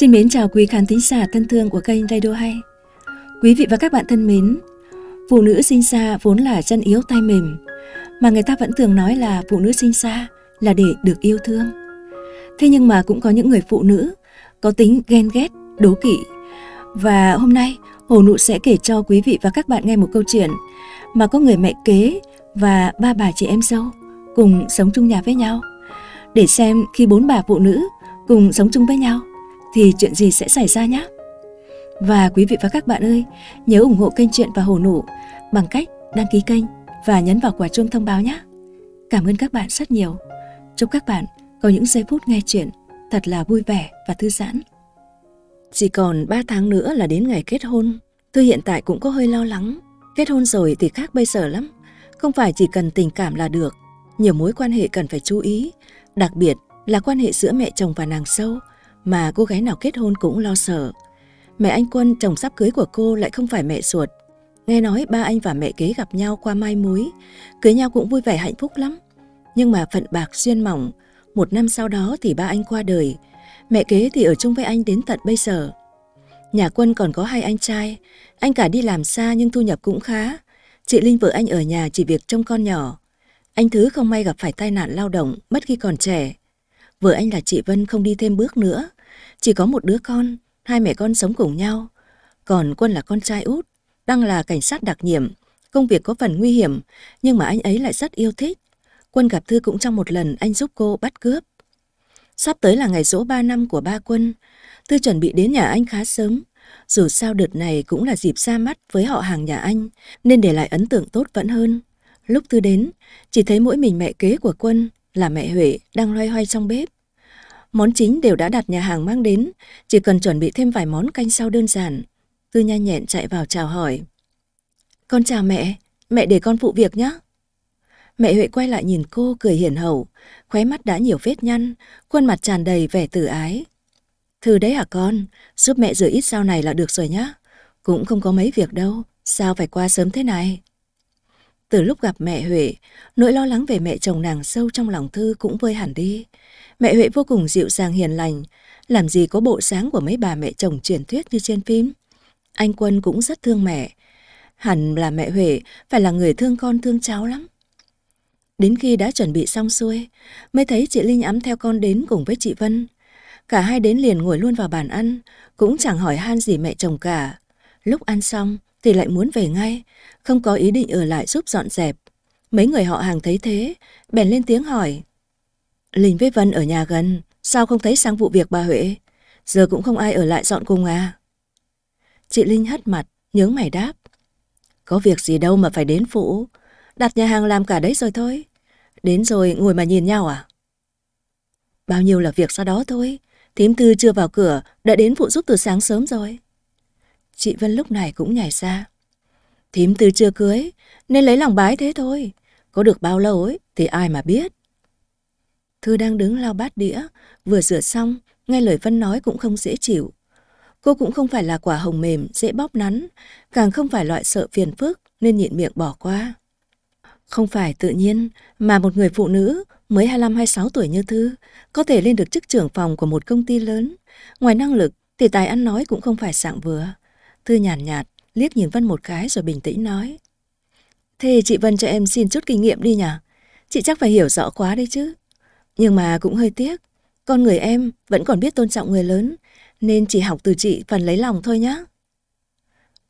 Xin mến chào quý khán thính giả thân thương của kênh Radio Hay. Quý vị và các bạn thân mến, phụ nữ sinh ra vốn là chân yếu tay mềm, mà người ta vẫn thường nói là phụ nữ sinh ra là để được yêu thương. Thế nhưng mà cũng có những người phụ nữ có tính ghen ghét, đố kỵ. Và hôm nay, Hồ Nụ sẽ kể cho quý vị và các bạn nghe một câu chuyện mà có người mẹ kế và ba bà chị em dâu cùng sống chung nhà với nhau. Để xem khi bốn bà phụ nữ cùng sống chung với nhau thì chuyện gì sẽ xảy ra nhé. Và quý vị và các bạn ơi, nhớ ủng hộ kênh Chuyện và Hồ Nụ bằng cách đăng ký kênh và nhấn vào quả chuông thông báo nhé. Cảm ơn các bạn rất nhiều. Chúc các bạn có những giây phút nghe chuyện thật là vui vẻ và thư giãn. Chỉ còn 3 tháng nữa là đến ngày kết hôn, tôi hiện tại cũng có hơi lo lắng. Kết hôn rồi thì khác bây giờ lắm, không phải chỉ cần tình cảm là được. Nhiều mối quan hệ cần phải chú ý, đặc biệt là quan hệ giữa mẹ chồng và nàng sâu mà cô gái nào kết hôn cũng lo sợ. Mẹ anh Quân, chồng sắp cưới của cô lại không phải mẹ ruột. Nghe nói ba anh và mẹ kế gặp nhau qua mai mối, cưới nhau cũng vui vẻ hạnh phúc lắm. Nhưng mà phận bạc duyên mỏng, một năm sau đó thì ba anh qua đời, mẹ kế thì ở chung với anh đến tận bây giờ. Nhà Quân còn có hai anh trai, anh cả đi làm xa nhưng thu nhập cũng khá. Chị Linh vợ anh ở nhà chỉ việc trông con nhỏ. Anh Thứ không may gặp phải tai nạn lao động, mất khi còn trẻ. Vừa anh là chị Vân không đi thêm bước nữa, chỉ có một đứa con, hai mẹ con sống cùng nhau. Còn Quân là con trai út, đang là cảnh sát đặc nhiệm, công việc có phần nguy hiểm, nhưng mà anh ấy lại rất yêu thích. Quân gặp Thư cũng trong một lần anh giúp cô bắt cướp. Sắp tới là ngày dỗ 3 năm của ba Quân, Thư chuẩn bị đến nhà anh khá sớm. Dù sao đợt này cũng là dịp ra mắt với họ hàng nhà anh, nên để lại ấn tượng tốt vẫn hơn. Lúc Thư đến, chỉ thấy mỗi mình mẹ kế của Quân, là mẹ Huệ đang loay hoay trong bếp. Món chính đều đã đặt nhà hàng mang đến, chỉ cần chuẩn bị thêm vài món canh sau đơn giản. Tư nha nhẹn chạy vào chào hỏi. Con chào mẹ, mẹ để con phụ việc nhé. Mẹ Huệ quay lại nhìn cô cười hiền hậu, khóe mắt đã nhiều vết nhăn, khuôn mặt tràn đầy vẻ tử ái. Thư đấy hả con, giúp mẹ rửa ít sau này là được rồi nhá. Cũng không có mấy việc đâu, sao phải qua sớm thế này. Từ lúc gặp mẹ Huệ, nỗi lo lắng về mẹ chồng nàng sâu trong lòng Thư cũng vơi hẳn đi. Mẹ Huệ vô cùng dịu dàng hiền lành, làm gì có bộ sáng của mấy bà mẹ chồng truyền thuyết như trên phim. Anh Quân cũng rất thương mẹ. Hẳn là mẹ Huệ phải là người thương con thương cháu lắm. Đến khi đã chuẩn bị xong xuôi, mới thấy chị Linh ấm theo con đến cùng với chị Vân. Cả hai đến liền ngồi luôn vào bàn ăn, cũng chẳng hỏi han gì mẹ chồng cả. Lúc ăn xong thì lại muốn về ngay, không có ý định ở lại giúp dọn dẹp. Mấy người họ hàng thấy thế, bèn lên tiếng hỏi. Linh với Vân ở nhà gần, sao không thấy sang vụ việc bà Huệ? Giờ cũng không ai ở lại dọn cùng à? Chị Linh hất mặt, nhướng mày đáp. Có việc gì đâu mà phải đến phụ, đặt nhà hàng làm cả đấy rồi thôi. Đến rồi ngồi mà nhìn nhau à? Bao nhiêu là việc sau đó thôi, thím tư chưa vào cửa, đã đến phụ giúp từ sáng sớm rồi. Chị Vân lúc này cũng nhảy ra. Thím tư chưa cưới, nên lấy lòng bái thế thôi. Có được bao lâu ấy thì ai mà biết. Thư đang đứng lau bát đĩa, vừa rửa xong, nghe lời Vân nói cũng không dễ chịu. Cô cũng không phải là quả hồng mềm, dễ bóp nắn, càng không phải loại sợ phiền phức nên nhịn miệng bỏ qua. Không phải tự nhiên mà một người phụ nữ mới 25-26 tuổi như Thư có thể lên được chức trưởng phòng của một công ty lớn. Ngoài năng lực thì tài ăn nói cũng không phải sạng vừa. Thư nhàn nhạt, nhạt, liếc nhìn Vân một cái rồi bình tĩnh nói. Thế chị Vân cho em xin chút kinh nghiệm đi nhỉ? Chị chắc phải hiểu rõ quá đấy chứ. Nhưng mà cũng hơi tiếc, con người em vẫn còn biết tôn trọng người lớn, nên chỉ học từ chị phần lấy lòng thôi nhá.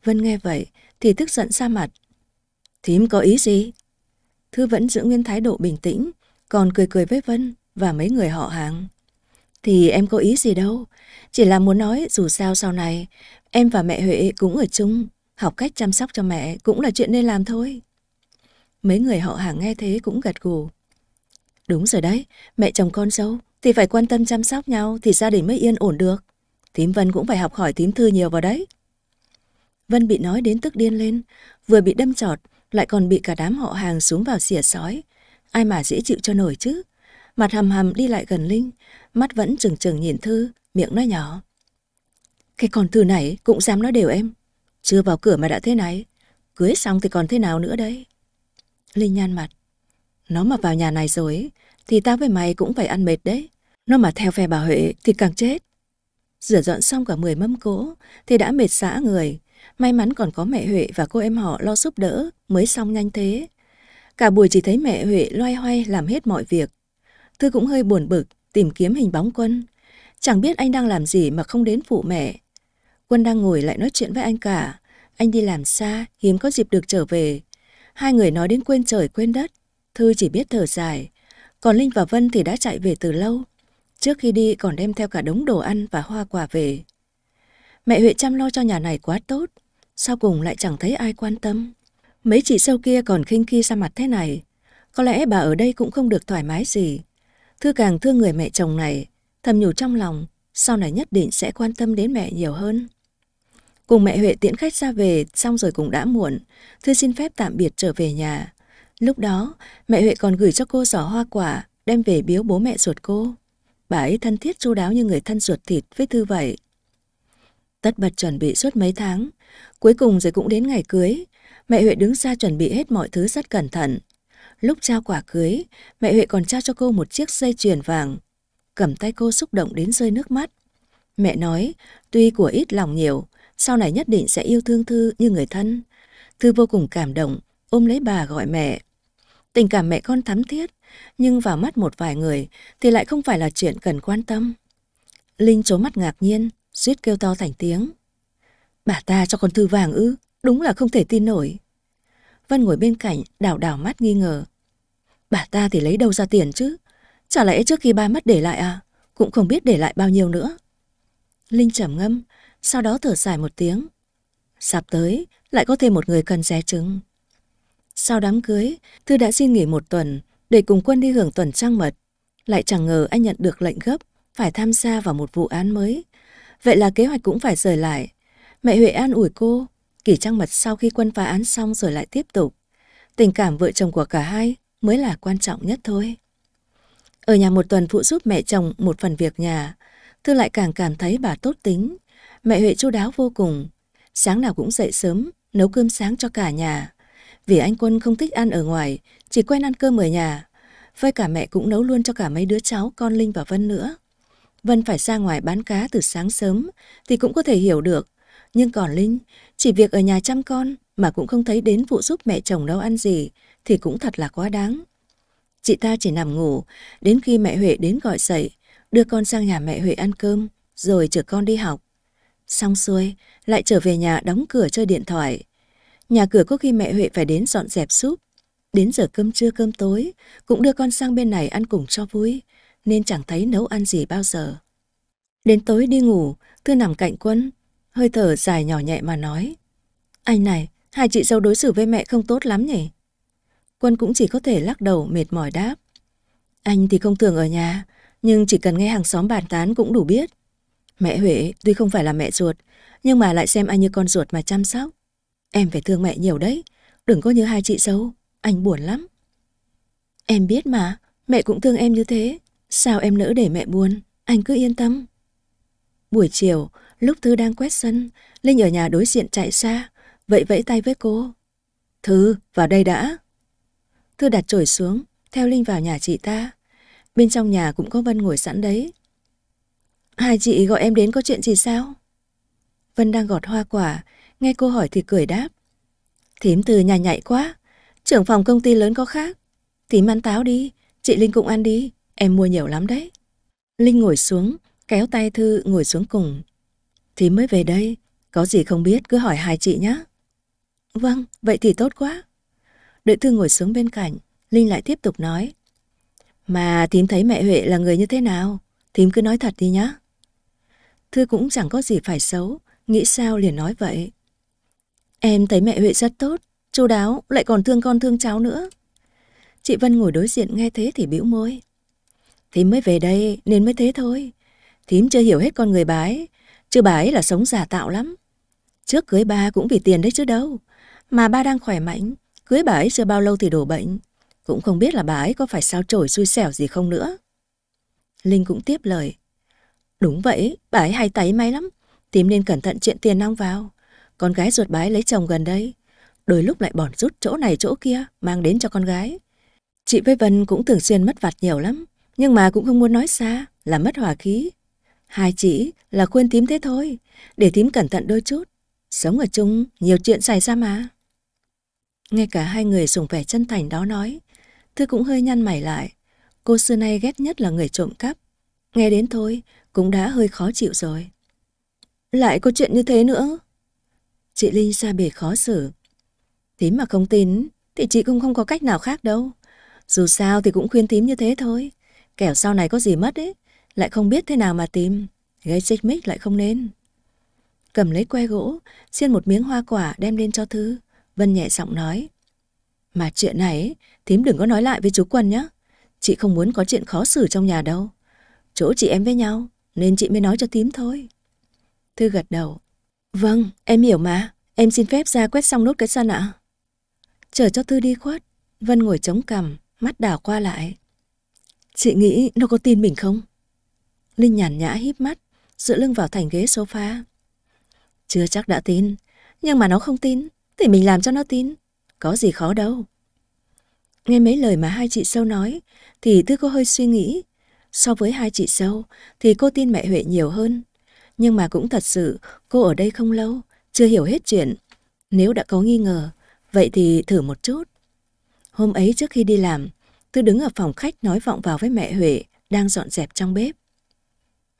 Vân nghe vậy thì tức giận xa mặt. Thím có ý gì? Thư vẫn giữ nguyên thái độ bình tĩnh, còn cười cười với Vân và mấy người họ hàng. Thì em có ý gì đâu, chỉ là muốn nói dù sao sau này Em và mẹ Huệ cũng ở chung, học cách chăm sóc cho mẹ cũng là chuyện nên làm thôi. Mấy người họ hàng nghe thế cũng gật gù. Đúng rồi đấy, mẹ chồng con dâu thì phải quan tâm chăm sóc nhau thì gia đình mới yên ổn được. Thím Vân cũng phải học hỏi thím Thư nhiều vào đấy. Vân bị nói đến tức điên lên, vừa bị đâm trọt, lại còn bị cả đám họ hàng xuống vào xỉa sói. Ai mà dễ chịu cho nổi chứ? Mặt hầm hầm đi lại gần Linh, mắt vẫn trừng trừng nhìn Thư, miệng nói nhỏ. Cái con thư này cũng dám nói đều em. Chưa vào cửa mà đã thế này. Cưới xong thì còn thế nào nữa đấy. Linh nhan mặt. Nó mà vào nhà này rồi thì tao với mày cũng phải ăn mệt đấy. Nó mà theo phe bà Huệ thì càng chết. Rửa dọn xong cả 10 mâm cỗ thì đã mệt xã người. May mắn còn có mẹ Huệ và cô em họ lo giúp đỡ mới xong nhanh thế. Cả buổi chỉ thấy mẹ Huệ loay hoay làm hết mọi việc. Thư cũng hơi buồn bực tìm kiếm hình bóng quân. Chẳng biết anh đang làm gì mà không đến phụ mẹ. Quân đang ngồi lại nói chuyện với anh cả. Anh đi làm xa, hiếm có dịp được trở về. Hai người nói đến quên trời quên đất. Thư chỉ biết thở dài. Còn Linh và Vân thì đã chạy về từ lâu. Trước khi đi còn đem theo cả đống đồ ăn và hoa quả về. Mẹ Huệ chăm lo cho nhà này quá tốt. Sau cùng lại chẳng thấy ai quan tâm. Mấy chị sâu kia còn khinh khi ra mặt thế này. Có lẽ bà ở đây cũng không được thoải mái gì. Thư càng thương người mẹ chồng này, thầm nhủ trong lòng, sau này nhất định sẽ quan tâm đến mẹ nhiều hơn. Cùng mẹ Huệ tiễn khách ra về, xong rồi cũng đã muộn. Thư xin phép tạm biệt trở về nhà. Lúc đó, mẹ Huệ còn gửi cho cô giỏ hoa quả, đem về biếu bố mẹ ruột cô. Bà ấy thân thiết chu đáo như người thân ruột thịt với Thư vậy. Tất bật chuẩn bị suốt mấy tháng. Cuối cùng rồi cũng đến ngày cưới. Mẹ Huệ đứng ra chuẩn bị hết mọi thứ rất cẩn thận. Lúc trao quả cưới, mẹ Huệ còn trao cho cô một chiếc dây chuyền vàng. Cầm tay cô xúc động đến rơi nước mắt. Mẹ nói, tuy của ít lòng nhiều, sau này nhất định sẽ yêu thương Thư như người thân. Thư vô cùng cảm động, ôm lấy bà gọi mẹ. Tình cảm mẹ con thắm thiết, nhưng vào mắt một vài người thì lại không phải là chuyện cần quan tâm. Linh trố mắt ngạc nhiên, suýt kêu to thành tiếng. Bà ta cho con Thư vàng ư, đúng là không thể tin nổi. Vân ngồi bên cạnh, đảo đảo mắt nghi ngờ. Bà ta thì lấy đâu ra tiền chứ? Chả lẽ trước khi ba mất để lại à? Cũng không biết để lại bao nhiêu nữa. Linh trầm ngâm, sau đó thở dài một tiếng. Sắp tới, lại có thêm một người cần ré trứng. Sau đám cưới, Thư đã xin nghỉ một tuần để cùng quân đi hưởng tuần trăng mật. Lại chẳng ngờ anh nhận được lệnh gấp, phải tham gia vào một vụ án mới. Vậy là kế hoạch cũng phải rời lại. Mẹ Huệ an ủi cô, kỷ trăng mật sau khi quân phá án xong rồi lại tiếp tục. Tình cảm vợ chồng của cả hai mới là quan trọng nhất thôi. Ở nhà một tuần phụ giúp mẹ chồng một phần việc nhà, Thư lại càng cảm thấy bà tốt tính, Mẹ Huệ chu đáo vô cùng, sáng nào cũng dậy sớm, nấu cơm sáng cho cả nhà. Vì anh Quân không thích ăn ở ngoài, chỉ quen ăn cơm ở nhà. Với cả mẹ cũng nấu luôn cho cả mấy đứa cháu con Linh và Vân nữa. Vân phải ra ngoài bán cá từ sáng sớm thì cũng có thể hiểu được. Nhưng còn Linh, chỉ việc ở nhà chăm con mà cũng không thấy đến vụ giúp mẹ chồng nấu ăn gì thì cũng thật là quá đáng. Chị ta chỉ nằm ngủ, đến khi mẹ Huệ đến gọi dậy, đưa con sang nhà mẹ Huệ ăn cơm, rồi chở con đi học. Xong xuôi, lại trở về nhà đóng cửa chơi điện thoại. Nhà cửa có khi mẹ Huệ phải đến dọn dẹp súp. Đến giờ cơm trưa cơm tối, cũng đưa con sang bên này ăn cùng cho vui, nên chẳng thấy nấu ăn gì bao giờ. Đến tối đi ngủ, Thư nằm cạnh Quân, hơi thở dài nhỏ nhẹ mà nói. Anh này, hai chị dâu đối xử với mẹ không tốt lắm nhỉ? Quân cũng chỉ có thể lắc đầu mệt mỏi đáp. Anh thì không thường ở nhà, nhưng chỉ cần nghe hàng xóm bàn tán cũng đủ biết. Mẹ Huệ tuy không phải là mẹ ruột, nhưng mà lại xem anh như con ruột mà chăm sóc. Em phải thương mẹ nhiều đấy, đừng có như hai chị xấu, anh buồn lắm. Em biết mà, mẹ cũng thương em như thế, sao em nỡ để mẹ buồn, anh cứ yên tâm. Buổi chiều, lúc Thư đang quét sân, Linh ở nhà đối diện chạy xa, vậy vẫy tay với cô. Thư, vào đây đã. Thư đặt chổi xuống, theo Linh vào nhà chị ta. Bên trong nhà cũng có Vân ngồi sẵn đấy. Hai chị gọi em đến có chuyện gì sao? Vân đang gọt hoa quả, nghe cô hỏi thì cười đáp. Thím từ nhà nhạy quá, trưởng phòng công ty lớn có khác. Thím ăn táo đi, chị Linh cũng ăn đi, em mua nhiều lắm đấy. Linh ngồi xuống, kéo tay Thư ngồi xuống cùng. Thím mới về đây, có gì không biết cứ hỏi hai chị nhé. Vâng, vậy thì tốt quá. Đợi Thư ngồi xuống bên cạnh, Linh lại tiếp tục nói. Mà thím thấy mẹ Huệ là người như thế nào? Thím cứ nói thật đi nhá. Thư cũng chẳng có gì phải xấu, nghĩ sao liền nói vậy. Em thấy mẹ Huệ rất tốt, chu đáo, lại còn thương con thương cháu nữa. Chị Vân ngồi đối diện nghe thế thì bĩu môi. Thím mới về đây nên mới thế thôi. Thím chưa hiểu hết con người bái ấy, chứ bà là sống giả tạo lắm. Trước cưới ba cũng vì tiền đấy chứ đâu. Mà ba đang khỏe mạnh, cưới bà ấy chưa bao lâu thì đổ bệnh. Cũng không biết là bà ấy có phải sao trổi xui xẻo gì không nữa. Linh cũng tiếp lời. Đúng vậy, bà ấy hay táy may lắm. Tím nên cẩn thận chuyện tiền nong vào. Con gái ruột bái lấy chồng gần đây. Đôi lúc lại bỏn rút chỗ này chỗ kia, mang đến cho con gái. Chị với Vân cũng thường xuyên mất vặt nhiều lắm. Nhưng mà cũng không muốn nói xa, là mất hòa khí. Hai chị là khuyên tím thế thôi, để tím cẩn thận đôi chút. Sống ở chung, nhiều chuyện xảy ra mà. Ngay cả hai người sùng vẻ chân thành đó nói, Thư cũng hơi nhăn mày lại. Cô xưa nay ghét nhất là người trộm cắp, Nghe đến thôi, cũng đã hơi khó chịu rồi. Lại có chuyện như thế nữa. Chị Linh ra bể khó xử. Thím mà không tin, thì chị cũng không có cách nào khác đâu. Dù sao thì cũng khuyên thím như thế thôi. Kẻo sau này có gì mất ấy, lại không biết thế nào mà tìm. Gây xích mích lại không nên. Cầm lấy que gỗ, xiên một miếng hoa quả đem lên cho Thư. Vân nhẹ giọng nói. Mà chuyện này, thím đừng có nói lại với chú Quân nhé. Chị không muốn có chuyện khó xử trong nhà đâu chỗ chị em với nhau, nên chị mới nói cho tím thôi. Thư gật đầu. Vâng, em hiểu mà, em xin phép ra quét xong nốt cái sân ạ. Chờ cho Thư đi khuất, Vân ngồi chống cằm, mắt đảo qua lại. Chị nghĩ nó có tin mình không? Linh nhàn nhã híp mắt, dựa lưng vào thành ghế sofa. Chưa chắc đã tin, nhưng mà nó không tin, thì mình làm cho nó tin. Có gì khó đâu. Nghe mấy lời mà hai chị sâu nói, thì Thư có hơi suy nghĩ So với hai chị dâu thì cô tin mẹ Huệ nhiều hơn. Nhưng mà cũng thật sự cô ở đây không lâu, chưa hiểu hết chuyện. Nếu đã có nghi ngờ, vậy thì thử một chút. Hôm ấy trước khi đi làm, tôi đứng ở phòng khách nói vọng vào với mẹ Huệ đang dọn dẹp trong bếp.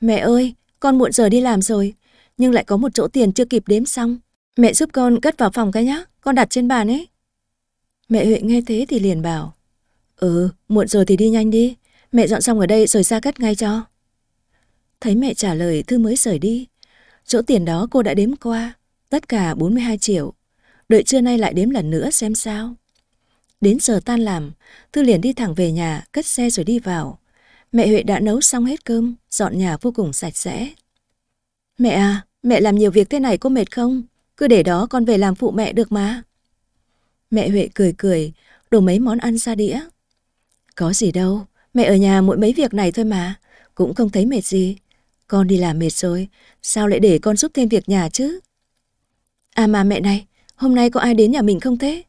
Mẹ ơi, con muộn giờ đi làm rồi, nhưng lại có một chỗ tiền chưa kịp đếm xong. Mẹ giúp con cất vào phòng cái nhá, con đặt trên bàn ấy. Mẹ Huệ nghe thế thì liền bảo. Ừ, muộn rồi thì đi nhanh đi, Mẹ dọn xong ở đây rồi ra cắt ngay cho. Thấy mẹ trả lời Thư mới rời đi. Chỗ tiền đó cô đã đếm qua, tất cả 42 triệu. Đợi trưa nay lại đếm lần nữa xem sao. Đến giờ tan làm, Thư liền đi thẳng về nhà, cất xe rồi đi vào. Mẹ Huệ đã nấu xong hết cơm, dọn nhà vô cùng sạch sẽ. Mẹ à, mẹ làm nhiều việc thế này có mệt không? Cứ để đó con về làm phụ mẹ được mà. Mẹ Huệ cười cười, đổ mấy món ăn ra đĩa. Có gì đâu, Mẹ ở nhà mỗi mấy việc này thôi mà, cũng không thấy mệt gì. Con đi làm mệt rồi, sao lại để con giúp thêm việc nhà chứ? À mà mẹ này, hôm nay có ai đến nhà mình không thế?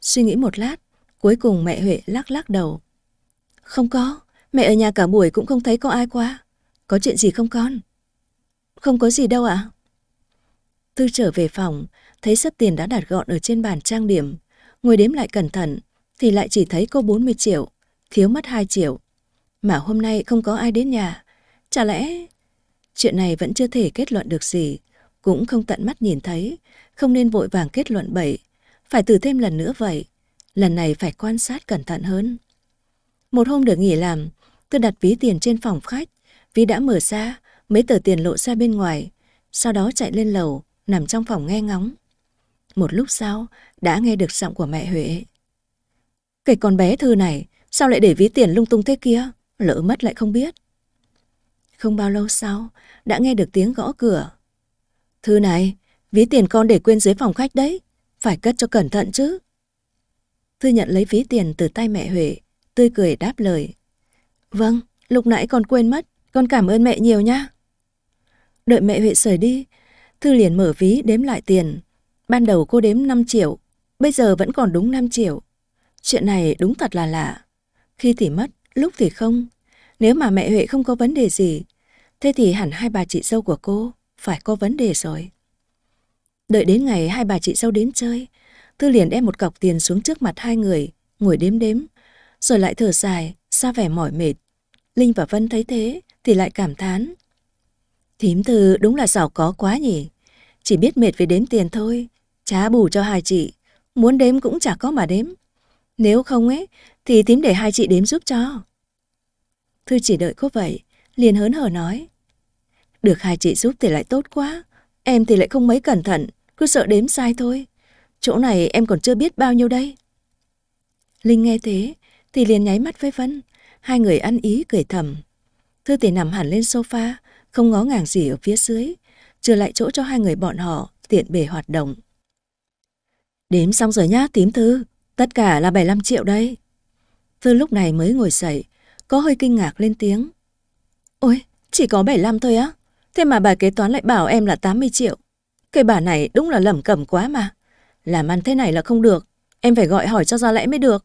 Suy nghĩ một lát, cuối cùng mẹ Huệ lắc lắc đầu. Không có, mẹ ở nhà cả buổi cũng không thấy có ai qua. Có chuyện gì không con? Không có gì đâu ạ. À? Thư trở về phòng, thấy sắp tiền đã đặt gọn ở trên bàn trang điểm. Ngồi đếm lại cẩn thận, thì lại chỉ thấy có 40 triệu thiếu mất 2 triệu. Mà hôm nay không có ai đến nhà. Chả lẽ... Chuyện này vẫn chưa thể kết luận được gì, cũng không tận mắt nhìn thấy, không nên vội vàng kết luận bậy. Phải từ thêm lần nữa vậy, lần này phải quan sát cẩn thận hơn. Một hôm được nghỉ làm, tôi đặt ví tiền trên phòng khách, ví đã mở ra, mấy tờ tiền lộ ra bên ngoài, sau đó chạy lên lầu, nằm trong phòng nghe ngóng. Một lúc sau, đã nghe được giọng của mẹ Huệ. kể con bé thư này, Sao lại để ví tiền lung tung thế kia? Lỡ mất lại không biết. Không bao lâu sau, đã nghe được tiếng gõ cửa. Thư này, ví tiền con để quên dưới phòng khách đấy. Phải cất cho cẩn thận chứ. Thư nhận lấy ví tiền từ tay mẹ Huệ, tươi cười đáp lời. Vâng, lúc nãy con quên mất, con cảm ơn mẹ nhiều nha. Đợi mẹ Huệ rời đi, Thư liền mở ví đếm lại tiền. Ban đầu cô đếm 5 triệu, bây giờ vẫn còn đúng 5 triệu. Chuyện này đúng thật là lạ. Khi thì mất, lúc thì không. Nếu mà mẹ Huệ không có vấn đề gì, thế thì hẳn hai bà chị dâu của cô phải có vấn đề rồi. Đợi đến ngày hai bà chị dâu đến chơi, thư liền đem một cọc tiền xuống trước mặt hai người, ngồi đếm đếm, rồi lại thở dài, xa vẻ mỏi mệt. Linh và Vân thấy thế thì lại cảm thán. Thím thư đúng là giàu có quá nhỉ, chỉ biết mệt về đếm tiền thôi, chả bù cho hai chị, muốn đếm cũng chả có mà đếm. Nếu không ấy, thì tím để hai chị đếm giúp cho. Thư chỉ đợi cô vậy, liền hớn hở nói. Được hai chị giúp thì lại tốt quá, em thì lại không mấy cẩn thận, cứ sợ đếm sai thôi. Chỗ này em còn chưa biết bao nhiêu đây. Linh nghe thế, thì liền nháy mắt với Vân, hai người ăn ý cười thầm. Thư thì nằm hẳn lên sofa, không ngó ngàng gì ở phía dưới, trừ lại chỗ cho hai người bọn họ tiện bề hoạt động. Đếm xong rồi nhá, tím thư. Tất cả là 75 triệu đấy. Thư lúc này mới ngồi dậy, có hơi kinh ngạc lên tiếng. Ôi, chỉ có 75 thôi á? Thế mà bà kế toán lại bảo em là 80 triệu. Cái bà này đúng là lẩm cẩm quá mà. Làm ăn thế này là không được, em phải gọi hỏi cho ra lẽ mới được.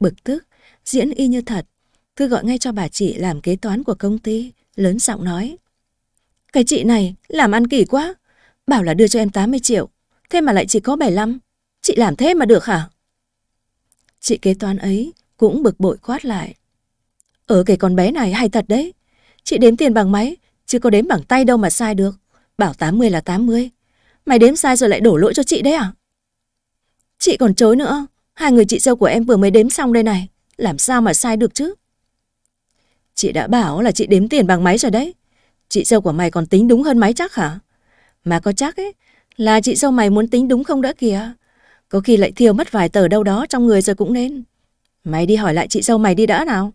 Bực tức, diễn y như thật, Thư gọi ngay cho bà chị làm kế toán của công ty, lớn giọng nói. Cái chị này làm ăn kỳ quá, bảo là đưa cho em 80 triệu, thế mà lại chỉ có 75. Chị làm thế mà được hả? Chị kế toán ấy cũng bực bội quát lại. Ở cái con bé này hay thật đấy. Chị đếm tiền bằng máy, chứ có đếm bằng tay đâu mà sai được. Bảo 80 là 80. Mày đếm sai rồi lại đổ lỗi cho chị đấy à? Chị còn chối nữa. Hai người chị dâu của em vừa mới đếm xong đây này. Làm sao mà sai được chứ? Chị đã bảo là chị đếm tiền bằng máy rồi đấy. Chị dâu của mày còn tính đúng hơn máy chắc hả? Mà có chắc ấy, là chị dâu mày muốn tính đúng không đã kìa. Có khi lại thiêu mất vài tờ đâu đó trong người rồi cũng nên. Mày đi hỏi lại chị dâu mày đi đã nào.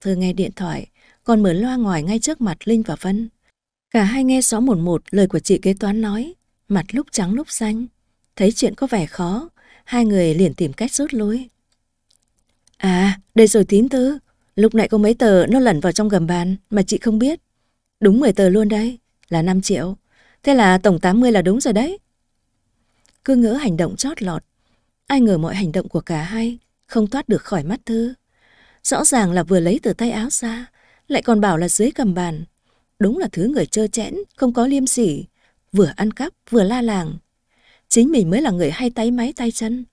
Thư nghe điện thoại, còn mở loa ngoài ngay trước mặt Linh và Vân. Cả hai nghe xó một một lời của chị kế toán nói, mặt lúc trắng lúc xanh. Thấy chuyện có vẻ khó, hai người liền tìm cách rút lui. À, đây rồi tím tư. Lúc nãy có mấy tờ nó lẩn vào trong gầm bàn mà chị không biết. Đúng 10 tờ luôn đấy, là 5 triệu. Thế là tổng 80 là đúng rồi đấy cứ ngỡ hành động chót lọt. Ai ngờ mọi hành động của cả hai không thoát được khỏi mắt Thư. Rõ ràng là vừa lấy từ tay áo ra, lại còn bảo là dưới cầm bàn. Đúng là thứ người trơ chẽn, không có liêm sỉ, vừa ăn cắp vừa la làng. Chính mình mới là người hay tay máy tay chân,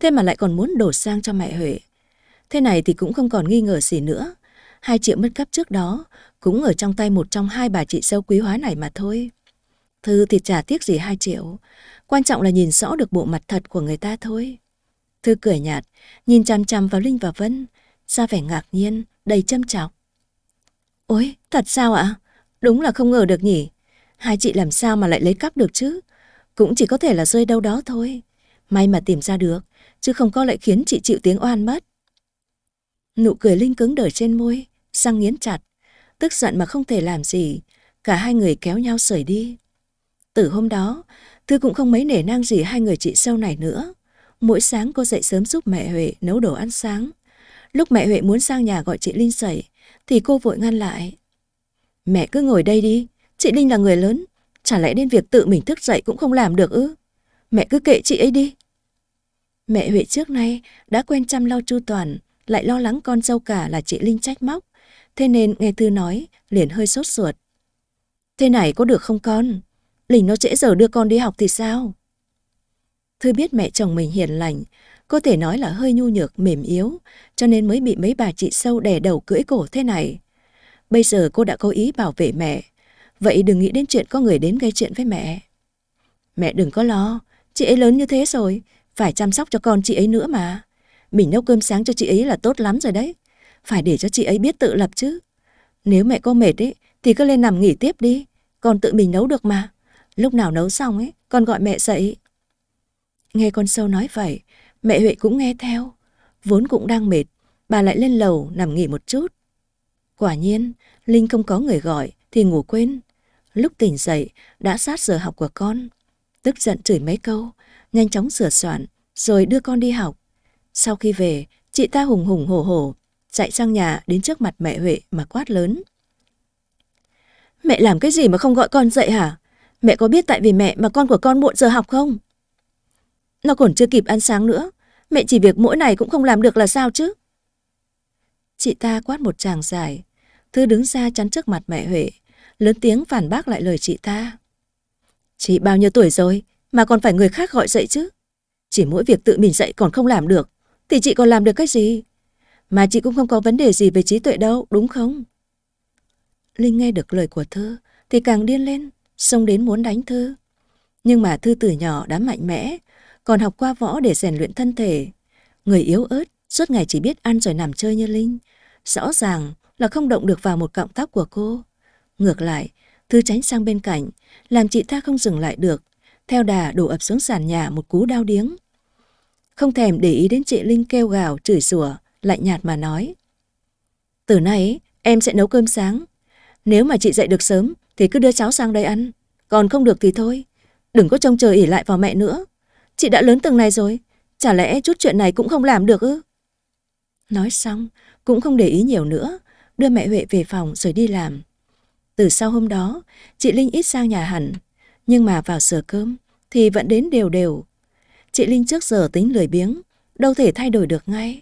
thế mà lại còn muốn đổ sang cho mẹ Huệ. Thế này thì cũng không còn nghi ngờ gì nữa. Hai triệu mất cắp trước đó cũng ở trong tay một trong hai bà chị sâu quý hóa này mà thôi. Thư thì chả tiếc gì hai triệu, quan trọng là nhìn rõ được bộ mặt thật của người ta thôi. Thư cười nhạt, nhìn chằm chằm vào Linh và Vân, ra vẻ ngạc nhiên, đầy châm chọc. Ôi, thật sao ạ? Đúng là không ngờ được nhỉ. Hai chị làm sao mà lại lấy cắp được chứ? Cũng chỉ có thể là rơi đâu đó thôi. May mà tìm ra được, chứ không có lại khiến chị chịu tiếng oan mất. Nụ cười Linh cứng đờ trên môi, răng nghiến chặt. Tức giận mà không thể làm gì, cả hai người kéo nhau rời đi. Từ hôm đó, Thư cũng không mấy nể nang gì hai người chị sau này nữa. Mỗi sáng cô dậy sớm giúp mẹ Huệ nấu đồ ăn sáng. Lúc mẹ Huệ muốn sang nhà gọi chị Linh sẩy, thì cô vội ngăn lại. Mẹ cứ ngồi đây đi, chị Linh là người lớn, chả lẽ đến việc tự mình thức dậy cũng không làm được ư? Mẹ cứ kệ chị ấy đi. Mẹ Huệ trước nay đã quen chăm lo chu toàn, lại lo lắng con dâu cả là chị Linh trách móc. Thế nên nghe Thư nói, liền hơi sốt ruột. Thế này có được không con? lỉnh nó trễ giờ đưa con đi học thì sao? Thư biết mẹ chồng mình hiền lành, có thể nói là hơi nhu nhược, mềm yếu, cho nên mới bị mấy bà chị sâu đè đầu cưỡi cổ thế này. Bây giờ cô đã có ý bảo vệ mẹ, vậy đừng nghĩ đến chuyện có người đến gây chuyện với mẹ. Mẹ đừng có lo, chị ấy lớn như thế rồi, phải chăm sóc cho con chị ấy nữa mà. Mình nấu cơm sáng cho chị ấy là tốt lắm rồi đấy, phải để cho chị ấy biết tự lập chứ. Nếu mẹ có mệt ấy, thì cứ lên nằm nghỉ tiếp đi, con tự mình nấu được mà. Lúc nào nấu xong ấy, con gọi mẹ dậy. Nghe con sâu nói vậy, mẹ Huệ cũng nghe theo. Vốn cũng đang mệt, bà lại lên lầu nằm nghỉ một chút. Quả nhiên, Linh không có người gọi thì ngủ quên. Lúc tỉnh dậy, đã sát giờ học của con. Tức giận chửi mấy câu, nhanh chóng sửa soạn, rồi đưa con đi học. Sau khi về, chị ta hùng hùng hổ hổ, chạy sang nhà đến trước mặt mẹ Huệ mà quát lớn. Mẹ làm cái gì mà không gọi con dậy hả? Mẹ có biết tại vì mẹ mà con của con muộn giờ học không? Nó còn chưa kịp ăn sáng nữa. Mẹ chỉ việc mỗi này cũng không làm được là sao chứ? Chị ta quát một tràng dài. Thư đứng ra chắn trước mặt mẹ Huệ. Lớn tiếng phản bác lại lời chị ta. Chị bao nhiêu tuổi rồi mà còn phải người khác gọi dậy chứ? Chỉ mỗi việc tự mình dậy còn không làm được. Thì chị còn làm được cái gì? Mà chị cũng không có vấn đề gì về trí tuệ đâu, đúng không? Linh nghe được lời của Thư thì càng điên lên xông đến muốn đánh Thư. Nhưng mà Thư từ nhỏ đã mạnh mẽ, còn học qua võ để rèn luyện thân thể. Người yếu ớt, suốt ngày chỉ biết ăn rồi nằm chơi như Linh. Rõ ràng là không động được vào một cọng tóc của cô. Ngược lại, Thư tránh sang bên cạnh, làm chị ta không dừng lại được, theo đà đổ ập xuống sàn nhà một cú đau điếng. Không thèm để ý đến chị Linh kêu gào, chửi sủa lạnh nhạt mà nói. Từ nay, em sẽ nấu cơm sáng. Nếu mà chị dậy được sớm, thì cứ đưa cháu sang đây ăn. Còn không được thì thôi. Đừng có trông chờ ỉ lại vào mẹ nữa. Chị đã lớn từng này rồi. Chả lẽ chút chuyện này cũng không làm được ư? Nói xong, cũng không để ý nhiều nữa. Đưa mẹ Huệ về phòng rồi đi làm. Từ sau hôm đó, chị Linh ít sang nhà hẳn. Nhưng mà vào giờ cơm thì vẫn đến đều đều. Chị Linh trước giờ tính lười biếng, đâu thể thay đổi được ngay.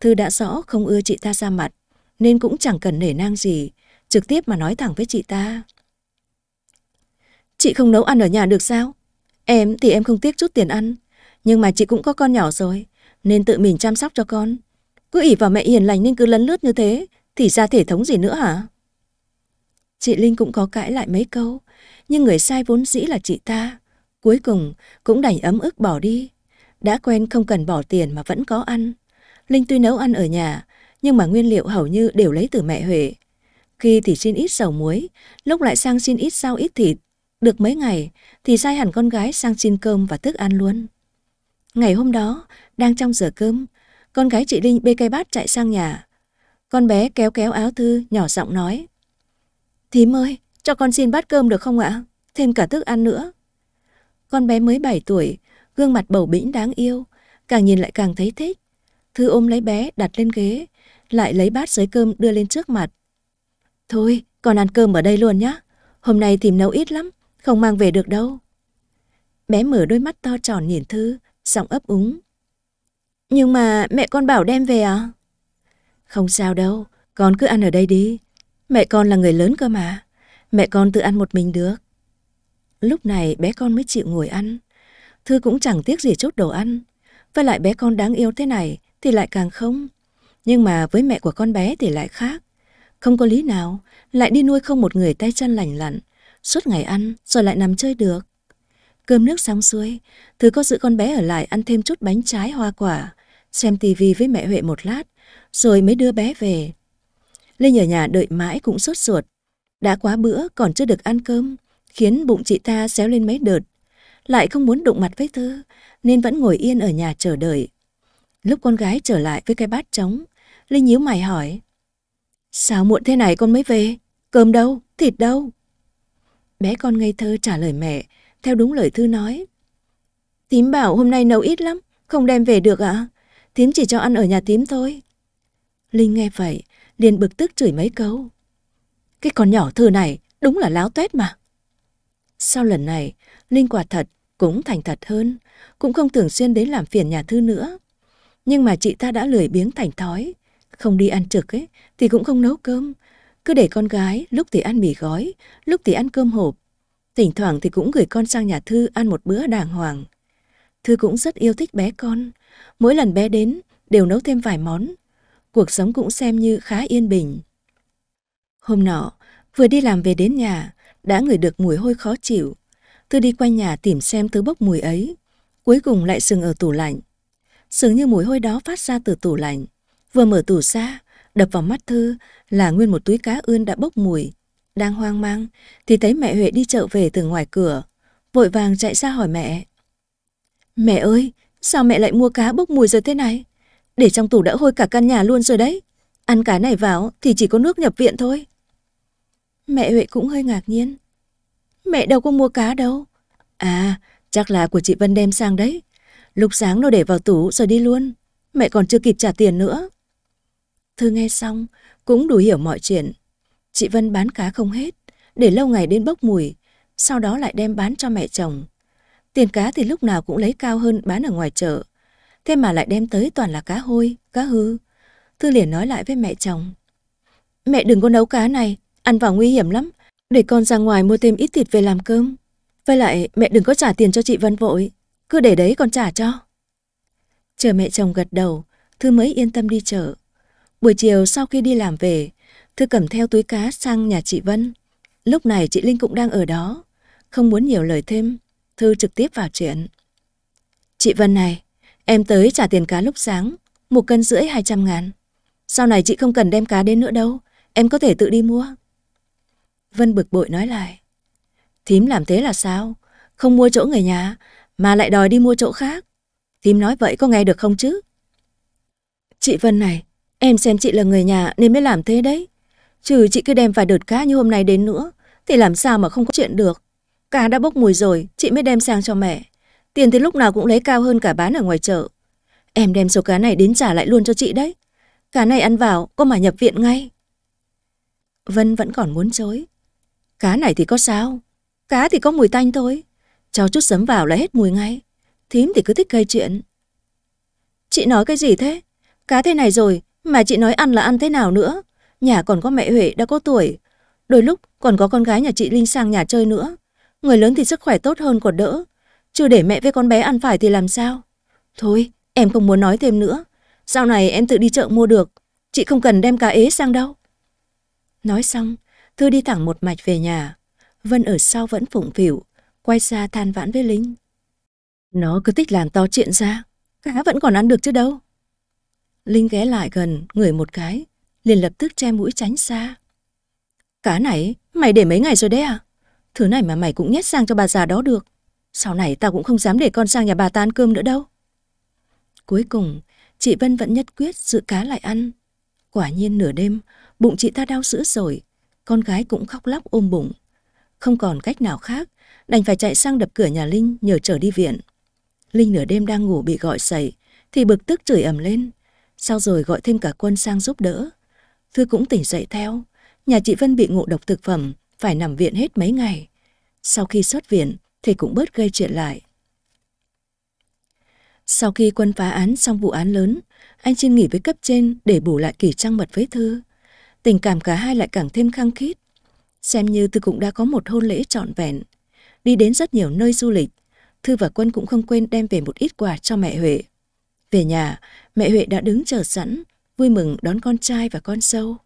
Thư đã rõ không ưa chị ta ra mặt, nên cũng chẳng cần nể nang gì, trực tiếp mà nói thẳng với chị ta. Chị không nấu ăn ở nhà được sao? Em thì em không tiếc chút tiền ăn. Nhưng mà chị cũng có con nhỏ rồi, nên tự mình chăm sóc cho con. Cứ ỉ vào mẹ hiền lành nên cứ lấn lướt như thế, thì ra thể thống gì nữa hả? Chị Linh cũng có cãi lại mấy câu, nhưng người sai vốn dĩ là chị ta. Cuối cùng cũng đành ấm ức bỏ đi. Đã quen không cần bỏ tiền mà vẫn có ăn. Linh tuy nấu ăn ở nhà, nhưng mà nguyên liệu hầu như đều lấy từ mẹ Huệ. Khi thì xin ít dầu muối, lúc lại sang xin ít rau ít thịt, được mấy ngày thì sai hẳn con gái sang xin cơm và thức ăn luôn. Ngày hôm đó, đang trong giờ cơm, con gái chị Linh bê cây bát chạy sang nhà. Con bé kéo kéo áo thư, nhỏ giọng nói. Thím ơi, cho con xin bát cơm được không ạ? Thêm cả thức ăn nữa. Con bé mới 7 tuổi, gương mặt bầu bĩnh đáng yêu, càng nhìn lại càng thấy thích. Thư ôm lấy bé đặt lên ghế, lại lấy bát giấy cơm đưa lên trước mặt. Thôi, con ăn cơm ở đây luôn nhá. Hôm nay thím nấu ít lắm, không mang về được đâu. Bé mở đôi mắt to tròn nhìn Thư, giọng ấp úng. Nhưng mà mẹ con bảo đem về à? Không sao đâu, con cứ ăn ở đây đi. Mẹ con là người lớn cơ mà. Mẹ con tự ăn một mình được. Lúc này bé con mới chịu ngồi ăn. Thư cũng chẳng tiếc gì chút đồ ăn. Với lại bé con đáng yêu thế này thì lại càng không. Nhưng mà với mẹ của con bé thì lại khác. Không có lý nào lại đi nuôi không một người tay chân lành lặn suốt ngày ăn rồi lại nằm chơi được. Cơm nước xong xuôi, Thứ có giữ con bé ở lại ăn thêm chút bánh trái hoa quả, xem tivi với mẹ Huệ một lát, rồi mới đưa bé về. Linh ở nhà đợi mãi cũng sốt ruột. Đã quá bữa còn chưa được ăn cơm, khiến bụng chị ta xéo lên mấy đợt. Lại không muốn đụng mặt với Thư, nên vẫn ngồi yên ở nhà chờ đợi. Lúc con gái trở lại với cái bát trống, Linh nhíu mày hỏi. Sao muộn thế này con mới về? Cơm đâu? Thịt đâu? Bé con ngây thơ trả lời mẹ, theo đúng lời Thư nói. Thím bảo hôm nay nấu ít lắm, không đem về được ạ. À? Thím chỉ cho ăn ở nhà thím thôi. Linh nghe vậy, liền bực tức chửi mấy câu. Cái con nhỏ Thư này đúng là láo tuét mà. Sau lần này, Linh quả thật cũng thành thật hơn, cũng không thường xuyên đến làm phiền nhà Thư nữa. Nhưng mà chị ta đã lười biếng thành thói, không đi ăn trực ấy thì cũng không nấu cơm, cứ để con gái lúc thì ăn mì gói, lúc thì ăn cơm hộp. Thỉnh thoảng thì cũng gửi con sang nhà Thư ăn một bữa đàng hoàng. Thư cũng rất yêu thích bé con. Mỗi lần bé đến đều nấu thêm vài món. Cuộc sống cũng xem như khá yên bình. Hôm nọ, vừa đi làm về đến nhà, đã ngửi được mùi hôi khó chịu. Thư đi quanh nhà tìm xem thứ bốc mùi ấy. Cuối cùng lại sừng ở tủ lạnh. Dường như mùi hôi đó phát ra từ tủ lạnh. Vừa mở tủ ra, Đập vào mắt Thư là nguyên một túi cá ươn đã bốc mùi. Đang hoang mang thì thấy mẹ Huệ đi chợ về từ ngoài cửa. Vội vàng chạy ra hỏi mẹ. Mẹ ơi, sao mẹ lại mua cá bốc mùi rồi thế này? Để trong tủ đã hôi cả căn nhà luôn rồi đấy. Ăn cá này vào thì chỉ có nước nhập viện thôi. Mẹ Huệ cũng hơi ngạc nhiên. Mẹ đâu có mua cá đâu. À, chắc là của chị Vân đem sang đấy. Lúc sáng nó để vào tủ rồi đi luôn. Mẹ còn chưa kịp trả tiền nữa. Thư nghe xong, cũng đủ hiểu mọi chuyện. Chị Vân bán cá không hết, để lâu ngày đến bốc mùi, sau đó lại đem bán cho mẹ chồng. Tiền cá thì lúc nào cũng lấy cao hơn bán ở ngoài chợ. Thế mà lại đem tới toàn là cá hôi, cá hư. Thư liền nói lại với mẹ chồng. Mẹ đừng có nấu cá này, ăn vào nguy hiểm lắm. Để con ra ngoài mua thêm ít thịt về làm cơm. Với lại mẹ đừng có trả tiền cho chị Vân vội. Cứ để đấy con trả cho. Chờ mẹ chồng gật đầu, Thư mới yên tâm đi chợ. Buổi chiều sau khi đi làm về, Thư cầm theo túi cá sang nhà chị Vân. Lúc này chị Linh cũng đang ở đó. Không muốn nhiều lời thêm, Thư trực tiếp vào chuyện. Chị Vân này, em tới trả tiền cá lúc sáng, một cân rưỡi 200 ngàn. Sau này chị không cần đem cá đến nữa đâu, em có thể tự đi mua. Vân bực bội nói lại. Thím làm thế là sao? Không mua chỗ người nhà, mà lại đòi đi mua chỗ khác. Thím nói vậy có nghe được không chứ? Chị Vân này, Em xem chị là người nhà nên mới làm thế đấy. Trừ chị cứ đem vài đợt cá như hôm nay đến nữa, thì làm sao mà không có chuyện được. Cá đã bốc mùi rồi, chị mới đem sang cho mẹ. Tiền thì lúc nào cũng lấy cao hơn cả bán ở ngoài chợ. Em đem số cá này đến trả lại luôn cho chị đấy. Cá này ăn vào, có mà nhập viện ngay. Vân vẫn còn muốn chối. Cá này thì có sao? Cá thì có mùi tanh thôi. Cho chút sấm vào là hết mùi ngay. Thím thì cứ thích gây chuyện. Chị nói cái gì thế? Cá thế này rồi, mà chị nói ăn là ăn thế nào nữa? Nhà còn có mẹ Huệ đã có tuổi. Đôi lúc còn có con gái nhà chị Linh sang nhà chơi nữa. Người lớn thì sức khỏe tốt hơn còn đỡ. Chưa để mẹ với con bé ăn phải thì làm sao? Thôi, em không muốn nói thêm nữa. Sau này em tự đi chợ mua được. Chị không cần đem cá ế sang đâu. Nói xong, Thư đi thẳng một mạch về nhà. Vân ở sau vẫn phụng phỉu, quay ra than vãn với Linh. Nó cứ thích làm to chuyện ra, cá vẫn còn ăn được chứ đâu. Linh ghé lại gần, ngửi một cái, liền lập tức che mũi tránh xa. Cá này, mày để mấy ngày rồi đấy à? Thứ này mà mày cũng nhét sang cho bà già đó được. Sau này tao cũng không dám để con sang nhà bà ta ăn cơm nữa đâu. Cuối cùng, chị Vân vẫn nhất quyết giữ cá lại ăn. Quả nhiên nửa đêm, bụng chị ta đau dữ rồi, con gái cũng khóc lóc ôm bụng. Không còn cách nào khác, đành phải chạy sang đập cửa nhà Linh nhờ trở đi viện. Linh nửa đêm đang ngủ bị gọi dậy, thì bực tức chửi ầm lên sau rồi gọi thêm cả quân sang giúp đỡ. Thư cũng tỉnh dậy theo, nhà chị Vân bị ngộ độc thực phẩm, phải nằm viện hết mấy ngày. Sau khi xuất viện, thì cũng bớt gây chuyện lại. Sau khi quân phá án xong vụ án lớn, anh xin nghỉ với cấp trên để bù lại kỷ trăng mật với Thư. Tình cảm cả hai lại càng thêm khăng khít. Xem như Thư cũng đã có một hôn lễ trọn vẹn. Đi đến rất nhiều nơi du lịch, Thư và Quân cũng không quên đem về một ít quà cho mẹ Huệ. Về nhà, mẹ Huệ đã đứng chờ sẵn, vui mừng đón con trai và con dâu.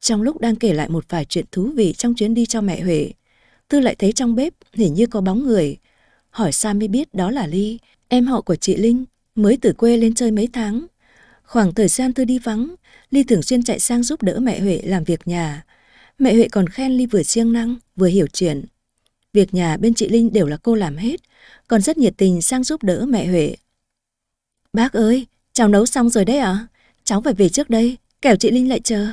Trong lúc đang kể lại một vài chuyện thú vị trong chuyến đi cho mẹ Huệ, Tư lại thấy trong bếp hình như có bóng người. Hỏi Sa mới biết đó là Ly, em họ của chị Linh, mới từ quê lên chơi mấy tháng. Khoảng thời gian Tư đi vắng, Ly thường xuyên chạy sang giúp đỡ mẹ Huệ làm việc nhà. Mẹ Huệ còn khen Ly vừa siêng năng, vừa hiểu chuyện. Việc nhà bên chị Linh đều là cô làm hết, còn rất nhiệt tình sang giúp đỡ mẹ Huệ. Bác ơi, Cháu nấu xong rồi đấy ạ. À? Cháu phải về trước đây, kẻo chị Linh lại chờ.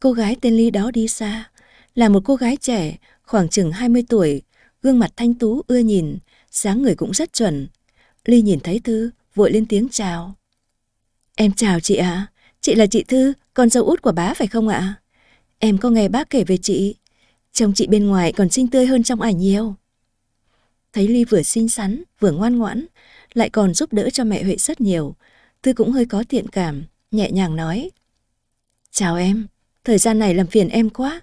Cô gái tên Ly đó đi xa, là một cô gái trẻ, khoảng chừng 20 tuổi, gương mặt thanh tú ưa nhìn, dáng người cũng rất chuẩn. Ly nhìn thấy Thư, vội lên tiếng chào. Em chào chị ạ, à. chị là chị Thư, con dâu út của bá phải không ạ? À? Em có nghe bác kể về chị, chồng chị bên ngoài còn xinh tươi hơn trong ảnh nhiều. Thấy Ly vừa xinh xắn, vừa ngoan ngoãn, lại còn giúp đỡ cho mẹ Huệ rất nhiều. thư cũng hơi có thiện cảm, nhẹ nhàng nói. Chào em, thời gian này làm phiền em quá.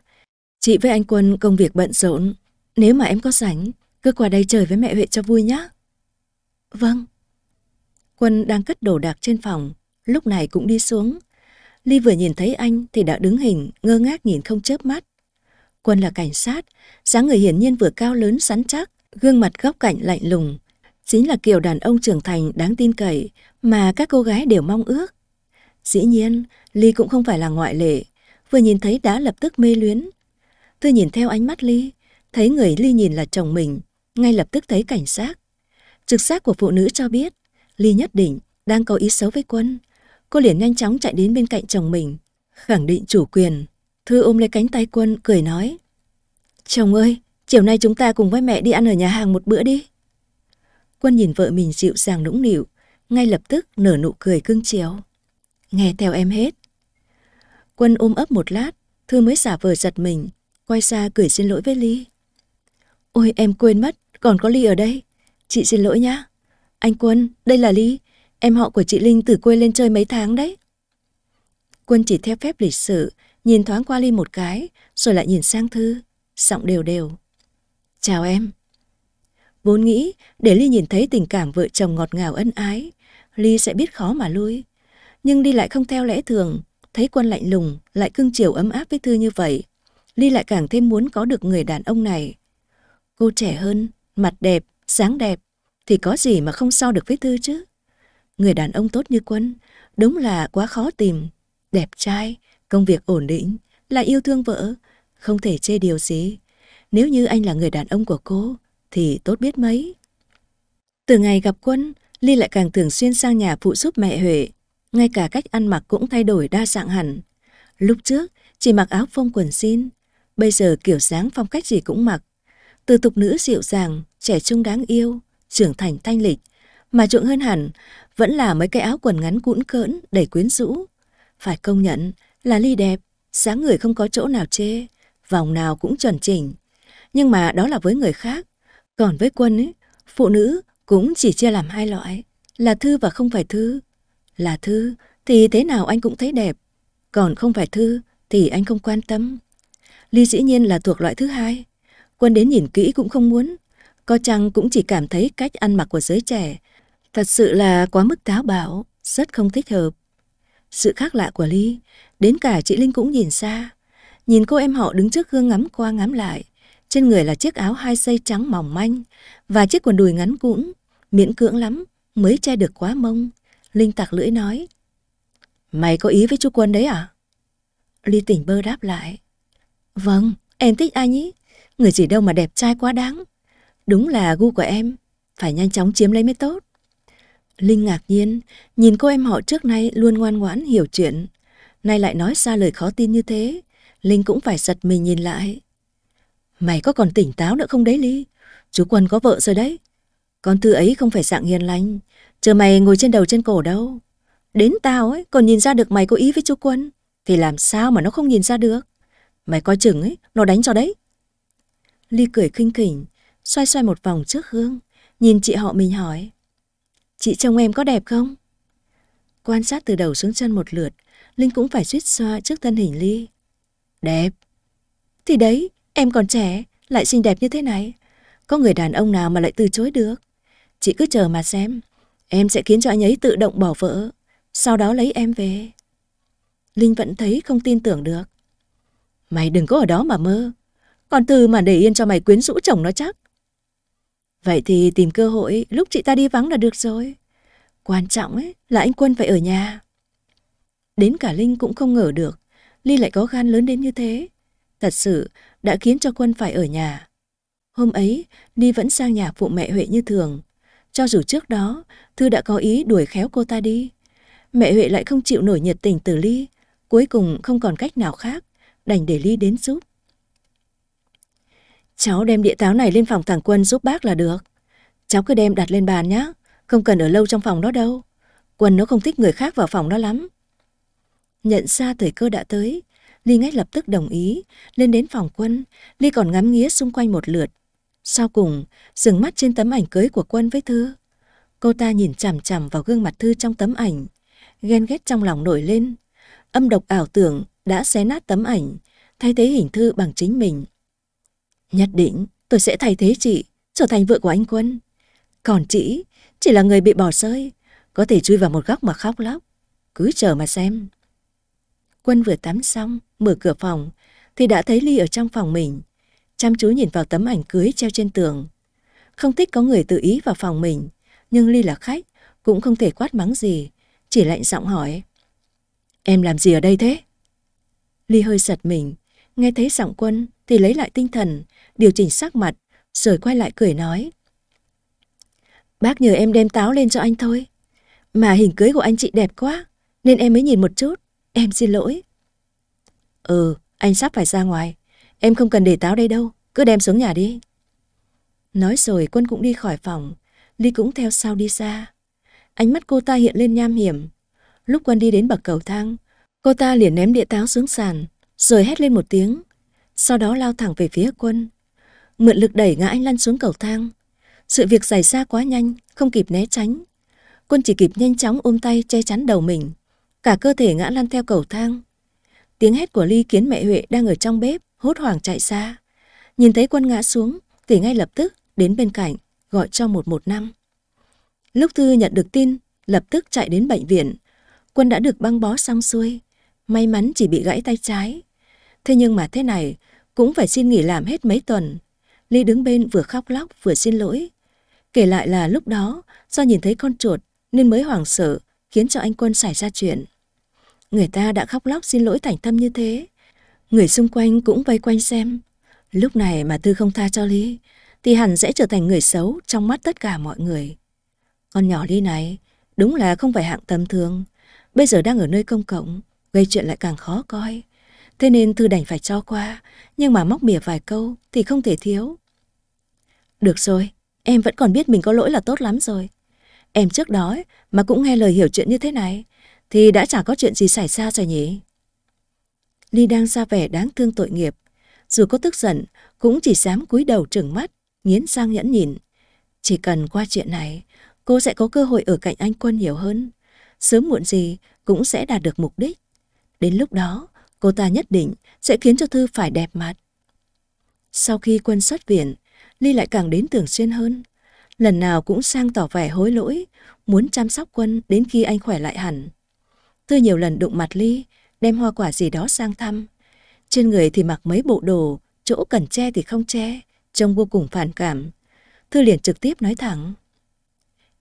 Chị với anh Quân công việc bận rộn, nếu mà em có rảnh, cứ qua đây chơi với mẹ Huệ cho vui nhá. Vâng. Quân đang cất đồ đạc trên phòng, lúc này cũng đi xuống. Ly vừa nhìn thấy anh thì đã đứng hình, ngơ ngác nhìn không chớp mắt. Quân là cảnh sát, dáng người hiển nhiên vừa cao lớn sắn chắc, gương mặt góc cạnh lạnh lùng, chính là kiểu đàn ông trưởng thành đáng tin cậy mà các cô gái đều mong ước. Dĩ nhiên, Ly cũng không phải là ngoại lệ, vừa nhìn thấy đã lập tức mê luyến. Tôi nhìn theo ánh mắt Ly, thấy người Ly nhìn là chồng mình, ngay lập tức thấy cảnh sát. Trực giác của phụ nữ cho biết, Ly nhất định đang có ý xấu với quân. Cô liền nhanh chóng chạy đến bên cạnh chồng mình, khẳng định chủ quyền. Thư ôm lấy cánh tay quân, cười nói. Chồng ơi, chiều nay chúng ta cùng với mẹ đi ăn ở nhà hàng một bữa đi. Quân nhìn vợ mình dịu dàng nũng nịu, ngay lập tức nở nụ cười cưng chiếu. Nghe theo em hết. Quân ôm ấp một lát, Thư mới giả vờ giật mình, quay ra cười xin lỗi với Ly. Ôi em quên mất, còn có Ly ở đây. Chị xin lỗi nhá. Anh Quân, đây là Ly, em họ của chị Linh từ quê lên chơi mấy tháng đấy. Quân chỉ theo phép lịch sự, nhìn thoáng qua Ly một cái, rồi lại nhìn sang Thư, giọng đều đều. Chào em. Vốn nghĩ để Ly nhìn thấy tình cảm vợ chồng ngọt ngào ân ái, Ly sẽ biết khó mà lui. Nhưng Ly lại không theo lẽ thường, thấy quân lạnh lùng, lại cưng chiều ấm áp với Thư như vậy. Ly lại càng thêm muốn có được người đàn ông này. Cô trẻ hơn, mặt đẹp, sáng đẹp, thì có gì mà không so được với Thư chứ. Người đàn ông tốt như quân, đúng là quá khó tìm. Đẹp trai, công việc ổn định, lại yêu thương vợ, không thể chê điều gì. Nếu như anh là người đàn ông của cô, thì tốt biết mấy. Từ ngày gặp quân, Ly lại càng thường xuyên sang nhà phụ giúp mẹ Huệ, ngay cả cách ăn mặc cũng thay đổi đa dạng hẳn. Lúc trước, chỉ mặc áo phông quần xin, bây giờ kiểu dáng phong cách gì cũng mặc. Từ tục nữ dịu dàng, trẻ trung đáng yêu, trưởng thành thanh lịch, mà trượng hơn hẳn vẫn là mấy cái áo quần ngắn cũn cỡn đầy quyến rũ. Phải công nhận là Ly đẹp, dáng người không có chỗ nào chê, vòng nào cũng chuẩn chỉnh. Nhưng mà đó là với người khác, còn với quân ấy, phụ nữ cũng chỉ chia làm hai loại, là thư và không phải thư. Là thư thì thế nào anh cũng thấy đẹp, còn không phải thư thì anh không quan tâm. Ly dĩ nhiên là thuộc loại thứ hai. Quân đến nhìn kỹ cũng không muốn, có chăng cũng chỉ cảm thấy cách ăn mặc của giới trẻ thật sự là quá mức táo bạo, rất không thích hợp. Sự khác lạ của Ly, đến cả chị Linh cũng nhìn xa, nhìn cô em họ đứng trước gương ngắm qua ngắm lại, trên người là chiếc áo hai xây trắng mỏng manh và chiếc quần đùi ngắn cũng, miễn cưỡng lắm, mới che được quá mông. Linh tặc lưỡi nói. Mày có ý với chú quân đấy à? Ly tỉnh bơ đáp lại. Vâng, em thích anh ý. Người chỉ đâu mà đẹp trai quá đáng. Đúng là gu của em. Phải nhanh chóng chiếm lấy mới tốt. Linh ngạc nhiên, nhìn cô em họ trước nay luôn ngoan ngoãn hiểu chuyện. Nay lại nói ra lời khó tin như thế. Linh cũng phải giật mình nhìn lại. Mày có còn tỉnh táo nữa không đấy Ly? Chú Quân có vợ rồi đấy. Con thư ấy không phải dạng hiền lành. Chờ mày ngồi trên đầu trên cổ đâu. Đến tao ấy, còn nhìn ra được mày có ý với chú Quân. Thì làm sao mà nó không nhìn ra được? Mày coi chừng ấy, nó đánh cho đấy. Ly cười khinh khỉnh, xoay xoay một vòng trước gương, nhìn chị họ mình hỏi. Chị chồng em có đẹp không? Quan sát từ đầu xuống chân một lượt, Linh cũng phải suýt xoa trước thân hình Ly. Đẹp. Thì đấy, Em còn trẻ, lại xinh đẹp như thế này. Có người đàn ông nào mà lại từ chối được. Chị cứ chờ mà xem. Em sẽ khiến cho anh ấy tự động bỏ vợ. Sau đó lấy em về. Linh vẫn thấy không tin tưởng được. Mày đừng có ở đó mà mơ. Còn từ mà để yên cho mày quyến rũ chồng nó chắc. Vậy thì tìm cơ hội lúc chị ta đi vắng là được rồi. Quan trọng ấy là anh Quân phải ở nhà. Đến cả Linh cũng không ngờ được Ly lại có gan lớn đến như thế. Thật sự, đã khiến cho quân phải ở nhà. Hôm ấy, Ni vẫn sang nhà phụ mẹ Huệ như thường. Cho dù trước đó, Thư đã có ý đuổi khéo cô ta đi. Mẹ Huệ lại không chịu nổi nhiệt tình từ Ly, cuối cùng không còn cách nào khác, đành để Ly đến giúp. Cháu đem địa táo này lên phòng thằng Quân giúp bác là được. Cháu cứ đem đặt lên bàn nhá, không cần ở lâu trong phòng đó đâu. Quân nó không thích người khác vào phòng đó lắm. Nhận ra thời cơ đã tới, Ly ngay lập tức đồng ý, lên đến phòng quân, Ly còn ngắm nghía xung quanh một lượt. Sau cùng, dừng mắt trên tấm ảnh cưới của quân với Thư. Cô ta nhìn chằm chằm vào gương mặt Thư trong tấm ảnh, ghen ghét trong lòng nổi lên. Âm độc ảo tưởng đã xé nát tấm ảnh, thay thế hình Thư bằng chính mình. Nhất định, tôi sẽ thay thế chị, trở thành vợ của anh Quân. Còn chị, chỉ là người bị bỏ rơi, có thể chui vào một góc mà khóc lóc. Cứ chờ mà xem. Quân vừa tắm xong, mở cửa phòng, thì đã thấy Ly ở trong phòng mình. Chăm chú nhìn vào tấm ảnh cưới treo trên tường. Không thích có người tự ý vào phòng mình, nhưng Ly là khách, cũng không thể quát mắng gì, chỉ lạnh giọng hỏi. Em làm gì ở đây thế? Ly hơi giật mình, nghe thấy giọng quân thì lấy lại tinh thần, điều chỉnh sắc mặt, rồi quay lại cười nói. Bác nhờ em đem táo lên cho anh thôi. Mà hình cưới của anh chị đẹp quá, nên em mới nhìn một chút. Em xin lỗi. Ừ, anh sắp phải ra ngoài. Em không cần để táo đây đâu, cứ đem xuống nhà đi. Nói rồi quân cũng đi khỏi phòng, Ly cũng theo sau đi ra. Ánh mắt cô ta hiện lên nham hiểm. Lúc quân đi đến bậc cầu thang, cô ta liền ném địa táo xuống sàn, rồi hét lên một tiếng. Sau đó lao thẳng về phía quân. Mượn lực đẩy ngã anh lăn xuống cầu thang. Sự việc xảy ra quá nhanh, không kịp né tránh. Quân chỉ kịp nhanh chóng ôm tay che chắn đầu mình. Cả cơ thể ngã lăn theo cầu thang. Tiếng hét của Ly kiến mẹ Huệ đang ở trong bếp, hốt hoảng chạy xa. Nhìn thấy quân ngã xuống, tỷ ngay lập tức đến bên cạnh, gọi cho 115. Lúc Thư nhận được tin, lập tức chạy đến bệnh viện. Quân đã được băng bó xong xuôi, may mắn chỉ bị gãy tay trái. Thế nhưng mà thế này, cũng phải xin nghỉ làm hết mấy tuần. Ly đứng bên vừa khóc lóc vừa xin lỗi. Kể lại là lúc đó, do nhìn thấy con chuột nên mới hoảng sợ, khiến cho anh Quân xảy ra chuyện. Người ta đã khóc lóc xin lỗi thành tâm như thế. Người xung quanh cũng vây quanh xem. Lúc này mà Tư không tha cho Ly, thì hẳn sẽ trở thành người xấu trong mắt tất cả mọi người. Con nhỏ Ly này đúng là không phải hạng tầm thường. Bây giờ đang ở nơi công cộng, gây chuyện lại càng khó coi. Thế nên Thư đành phải cho qua, nhưng mà móc mỉa vài câu thì không thể thiếu. Được rồi, em vẫn còn biết mình có lỗi là tốt lắm rồi. Em trước đó mà cũng nghe lời hiểu chuyện như thế này, thì đã chả có chuyện gì xảy ra rồi nhỉ? Ly đang ra vẻ đáng thương tội nghiệp. Dù có tức giận, cũng chỉ dám cúi đầu trừng mắt, nghiến răng nhẫn nhịn. Chỉ cần qua chuyện này, cô sẽ có cơ hội ở cạnh anh Quân nhiều hơn. Sớm muộn gì cũng sẽ đạt được mục đích. Đến lúc đó, cô ta nhất định sẽ khiến cho Thư phải đẹp mặt. Sau khi Quân xuất viện, Ly lại càng đến thường xuyên hơn. Lần nào cũng sang tỏ vẻ hối lỗi, muốn chăm sóc Quân đến khi anh khỏe lại hẳn. Tôi nhiều lần đụng mặt Ly, đem hoa quả gì đó sang thăm. Trên người thì mặc mấy bộ đồ, chỗ cần che thì không che, trông vô cùng phản cảm. Thư liền trực tiếp nói thẳng.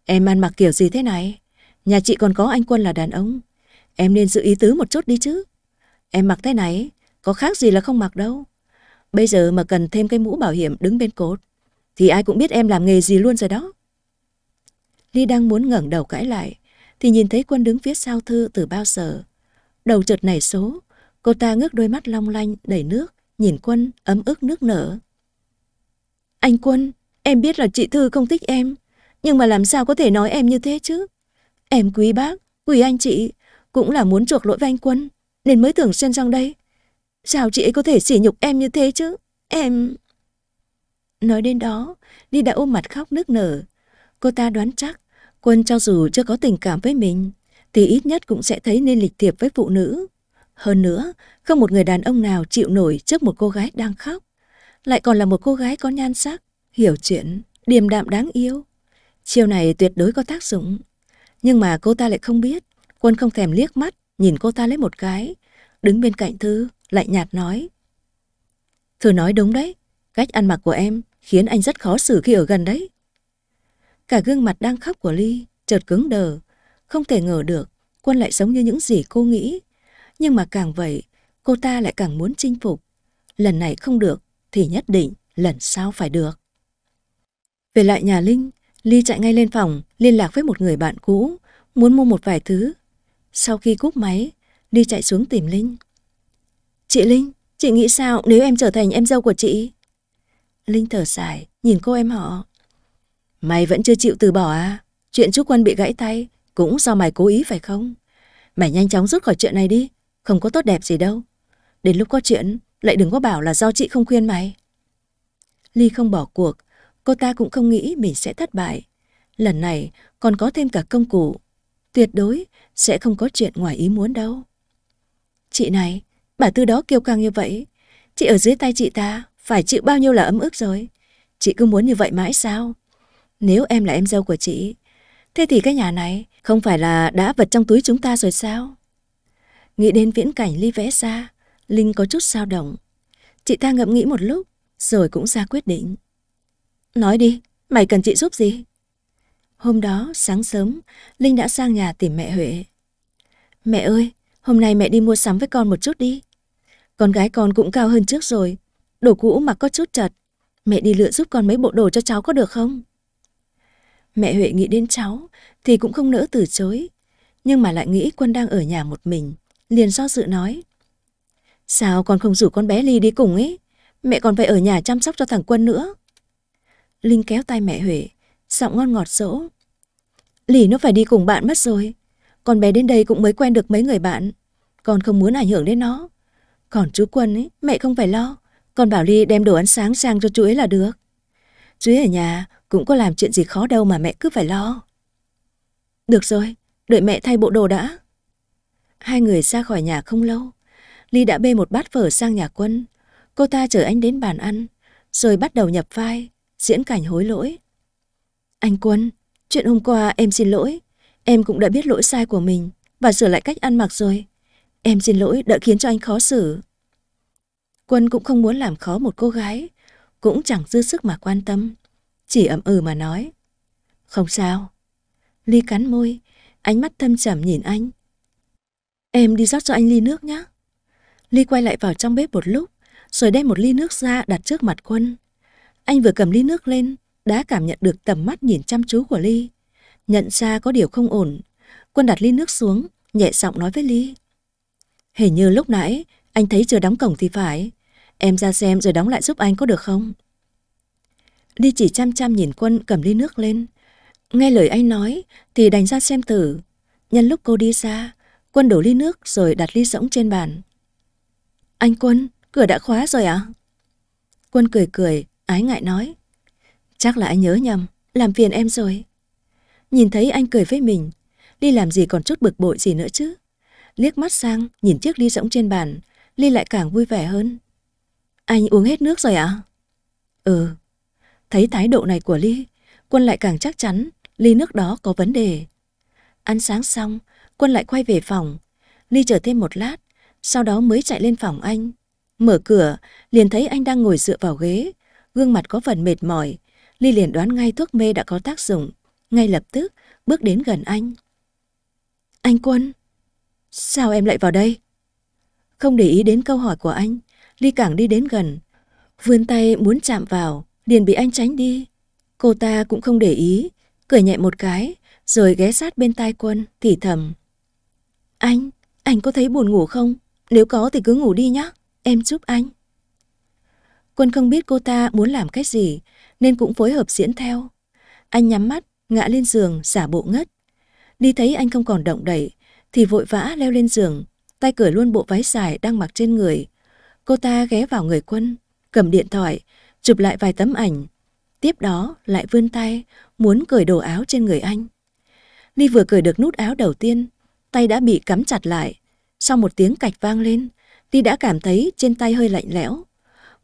Em ăn mặc kiểu gì thế này? Nhà chị còn có anh Quân là đàn ông. Em nên giữ ý tứ một chút đi chứ. Em mặc thế này, có khác gì là không mặc đâu. Bây giờ mà cần thêm cái mũ bảo hiểm đứng bên cột, thì ai cũng biết em làm nghề gì luôn rồi đó. Ly đang muốn ngẩng đầu cãi lại, thì nhìn thấy quân đứng phía sau Thư từ bao giờ. Đầu chợt nảy số, cô ta ngước đôi mắt long lanh đầy nước, nhìn quân ấm ức nước nở. Anh quân, em biết là chị Thư không thích em, nhưng mà làm sao có thể nói em như thế chứ? Em quý bác, quý anh chị, cũng là muốn chuộc lỗi với anh quân, nên mới tưởng xen sang đây. Sao chị ấy có thể sỉ nhục em như thế chứ? Em... Nói đến đó, Đi đã ôm mặt khóc nước nở. Cô ta đoán chắc Quân cho dù chưa có tình cảm với mình, thì ít nhất cũng sẽ thấy nên lịch thiệp với phụ nữ. Hơn nữa, không một người đàn ông nào chịu nổi trước một cô gái đang khóc. Lại còn là một cô gái có nhan sắc, hiểu chuyện, điềm đạm đáng yêu. Chiêu này tuyệt đối có tác dụng. Nhưng mà cô ta lại không biết. Quân không thèm liếc mắt, nhìn cô ta lấy một cái. Đứng bên cạnh Thư, lại nhạt nói. Thư nói đúng đấy. Cách ăn mặc của em khiến anh rất khó xử khi ở gần đấy. Cả gương mặt đang khóc của Ly chợt cứng đờ, không thể ngờ được quân lại sống như những gì cô nghĩ. Nhưng mà càng vậy, cô ta lại càng muốn chinh phục. Lần này không được thì nhất định lần sau phải được. Về lại nhà Linh, Ly chạy ngay lên phòng liên lạc với một người bạn cũ, muốn mua một vài thứ. Sau khi cúp máy, Ly chạy xuống tìm Linh. Chị Linh, chị nghĩ sao nếu em trở thành em dâu của chị? Linh thở dài, nhìn cô em họ. Mày vẫn chưa chịu từ bỏ à? Chuyện Trúc Quân bị gãy tay cũng do mày cố ý phải không? Mày nhanh chóng rút khỏi chuyện này đi, không có tốt đẹp gì đâu. Đến lúc có chuyện, lại đừng có bảo là do chị không khuyên mày. Ly không bỏ cuộc, cô ta cũng không nghĩ mình sẽ thất bại. Lần này còn có thêm cả công cụ. Tuyệt đối sẽ không có chuyện ngoài ý muốn đâu. Chị này, bà Tư đó kêu căng như vậy. Chị ở dưới tay chị ta, phải chịu bao nhiêu là ấm ức rồi. Chị cứ muốn như vậy mãi sao? Nếu em là em dâu của chị, thế thì cái nhà này không phải là đã vật trong túi chúng ta rồi sao? Nghĩ đến viễn cảnh Ly vẽ xa, Linh có chút sao động. Chị ta ngẫm nghĩ một lúc, rồi cũng ra quyết định. Nói đi, mày cần chị giúp gì? Hôm đó, sáng sớm, Linh đã sang nhà tìm mẹ Huệ. Mẹ ơi, hôm nay mẹ đi mua sắm với con một chút đi. Con gái con cũng cao hơn trước rồi, đồ cũ mặc có chút chật. Mẹ đi lựa giúp con mấy bộ đồ cho cháu có được không? Mẹ Huệ nghĩ đến cháu thì cũng không nỡ từ chối, nhưng mà lại nghĩ Quân đang ở nhà một mình, liền do dự nói. Sao con không rủ con bé Ly đi cùng ấy? Mẹ còn phải ở nhà chăm sóc cho thằng Quân nữa. Linh kéo tay mẹ Huệ, giọng ngon ngọt dỗ. Lì nó phải đi cùng bạn mất rồi. Con bé đến đây cũng mới quen được mấy người bạn. Con không muốn ảnh hưởng đến nó. Còn chú Quân ấy, mẹ không phải lo. Con bảo Ly đem đồ ăn sáng sang cho chú ấy là được. Chú ấy ở nhà, cũng có làm chuyện gì khó đâu mà mẹ cứ phải lo. Được rồi, đợi mẹ thay bộ đồ đã. Hai người ra khỏi nhà không lâu. Ly đã bê một bát phở sang nhà quân. Cô ta chở anh đến bàn ăn, rồi bắt đầu nhập vai, diễn cảnh hối lỗi. Anh Quân, chuyện hôm qua em xin lỗi. Em cũng đã biết lỗi sai của mình và sửa lại cách ăn mặc rồi. Em xin lỗi đã khiến cho anh khó xử. Quân cũng không muốn làm khó một cô gái, cũng chẳng dư sức mà quan tâm chỉ ẩm ừ mà nói. Không sao. Ly cắn môi, ánh mắt thâm trầm nhìn anh. Em đi rót cho anh ly nước nhé. Ly quay lại vào trong bếp một lúc, rồi đem một ly nước ra đặt trước mặt Quân. Anh vừa cầm ly nước lên, đã cảm nhận được tầm mắt nhìn chăm chú của Ly. Nhận ra có điều không ổn, Quân đặt ly nước xuống, nhẹ giọng nói với Ly. Hình như lúc nãy, anh thấy chưa đóng cổng thì phải. Em ra xem rồi đóng lại giúp anh có được không? đi chỉ chăm chăm nhìn quân cầm ly nước lên. Nghe lời anh nói thì đành ra xem tử. Nhân lúc cô đi xa, quân đổ ly nước rồi đặt ly rỗng trên bàn. Anh quân, cửa đã khóa rồi ạ? À? Quân cười cười, ái ngại nói. Chắc là anh nhớ nhầm, làm phiền em rồi. Nhìn thấy anh cười với mình, Ly làm gì còn chút bực bội gì nữa chứ. Liếc mắt sang, nhìn chiếc ly rỗng trên bàn, Ly lại càng vui vẻ hơn. Anh uống hết nước rồi ạ? À? Ừ, Thấy thái độ này của Ly, quân lại càng chắc chắn ly nước đó có vấn đề. Ăn sáng xong, quân lại quay về phòng. Ly chờ thêm một lát, sau đó mới chạy lên phòng anh. Mở cửa, liền thấy anh đang ngồi dựa vào ghế, gương mặt có phần mệt mỏi. Ly liền đoán ngay thuốc mê đã có tác dụng. Ngay lập tức, bước đến gần anh. Anh Quân, sao em lại vào đây? Không để ý đến câu hỏi của anh, Ly càng đi đến gần. Vươn tay muốn chạm vào, liền bị anh tránh đi. Cô ta cũng không để ý, cười nhẹ một cái, rồi ghé sát bên tai quân, thì thầm. Anh, anh có thấy buồn ngủ không? Nếu có thì cứ ngủ đi nhé, em giúp anh. Quân không biết cô ta muốn làm cách gì, nên cũng phối hợp diễn theo. Anh nhắm mắt, ngã lên giường, giả bộ ngất. Đi thấy anh không còn động đậy, thì vội vã leo lên giường, tay cởi luôn bộ váy dài đang mặc trên người. Cô ta ghé vào người quân, cầm điện thoại, chụp lại vài tấm ảnh. Tiếp đó lại vươn tay, muốn cởi đồ áo trên người anh. Ly vừa cởi được nút áo đầu tiên, tay đã bị cắm chặt lại. Sau một tiếng cạch vang lên, Ly đã cảm thấy trên tay hơi lạnh lẽo.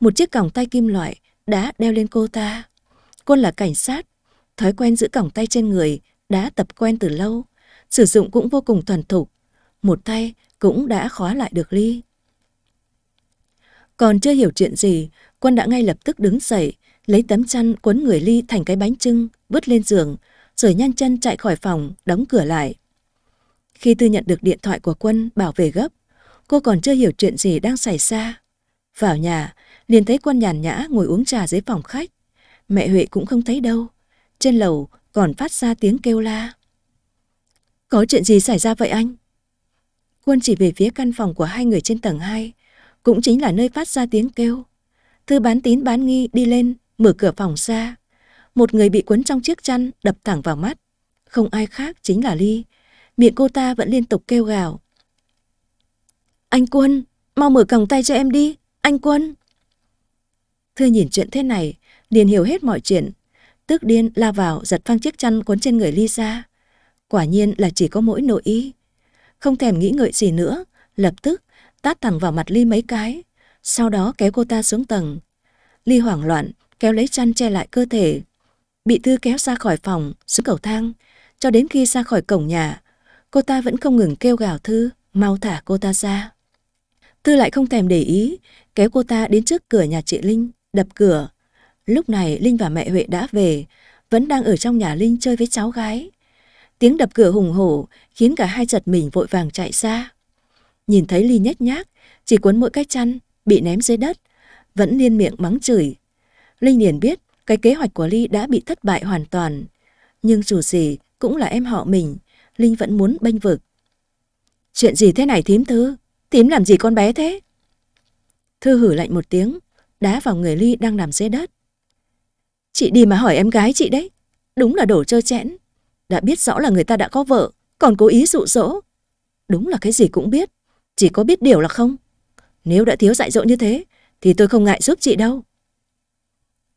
Một chiếc còng tay kim loại đã đeo lên cô ta. Cô là cảnh sát, thói quen giữ còng tay trên người đã tập quen từ lâu, sử dụng cũng vô cùng thuần thục. Một tay cũng đã khóa lại được Ly. Còn chưa hiểu chuyện gì, Quân đã ngay lập tức đứng dậy, lấy tấm chăn cuốn người Ly thành cái bánh trưng, vứt lên giường, rồi nhanh chân chạy khỏi phòng, đóng cửa lại. Khi Tư nhận được điện thoại của Quân bảo về gấp, cô còn chưa hiểu chuyện gì đang xảy ra. Vào nhà, liền thấy Quân nhàn nhã ngồi uống trà dưới phòng khách. Mẹ Huệ cũng không thấy đâu. Trên lầu còn phát ra tiếng kêu la. Có chuyện gì xảy ra vậy anh? Quân chỉ về phía căn phòng của hai người trên tầng 2, cũng chính là nơi phát ra tiếng kêu. Thư bán tín bán nghi đi lên, mở cửa phòng ra. Một người bị quấn trong chiếc chăn đập thẳng vào mắt. Không ai khác chính là Ly. Miệng cô ta vẫn liên tục kêu gào. Anh Quân, mau mở còng tay cho em đi, anh Quân. Thư nhìn chuyện thế này, liền hiểu hết mọi chuyện. Tức điên la vào giật phăng chiếc chăn quấn trên người Ly ra. Quả nhiên là chỉ có mỗi nội ý. Không thèm nghĩ ngợi gì nữa, lập tức tát thẳng vào mặt Ly mấy cái, sau đó kéo cô ta xuống tầng. Ly hoảng loạn, kéo lấy chăn che lại cơ thể. Bị Thư kéo ra khỏi phòng, xuống cầu thang, cho đến khi ra khỏi cổng nhà, cô ta vẫn không ngừng kêu gào Thư, mau thả cô ta ra. Thư lại không thèm để ý, kéo cô ta đến trước cửa nhà chị Linh, đập cửa. Lúc này Linh và mẹ Huệ đã về, vẫn đang ở trong nhà Linh chơi với cháu gái. Tiếng đập cửa hùng hổ khiến cả hai giật mình vội vàng chạy ra. Nhìn thấy Ly nhét nhác, chỉ cuốn mỗi cái chăn, bị ném dưới đất, vẫn liên miệng mắng chửi. Linh liền biết cái kế hoạch của Ly đã bị thất bại hoàn toàn. Nhưng dù gì cũng là em họ mình, Linh vẫn muốn bênh vực. Chuyện gì thế này thím thư? Thím làm gì con bé thế? Thư hử lạnh một tiếng, đá vào người Ly đang nằm dưới đất. Chị đi mà hỏi em gái chị đấy, đúng là đổ chơi chẽn. Đã biết rõ là người ta đã có vợ, còn cố ý dụ dỗ. Đúng là cái gì cũng biết, chỉ có biết điều là không. Nếu đã thiếu dạy dỗ như thế, thì tôi không ngại giúp chị đâu.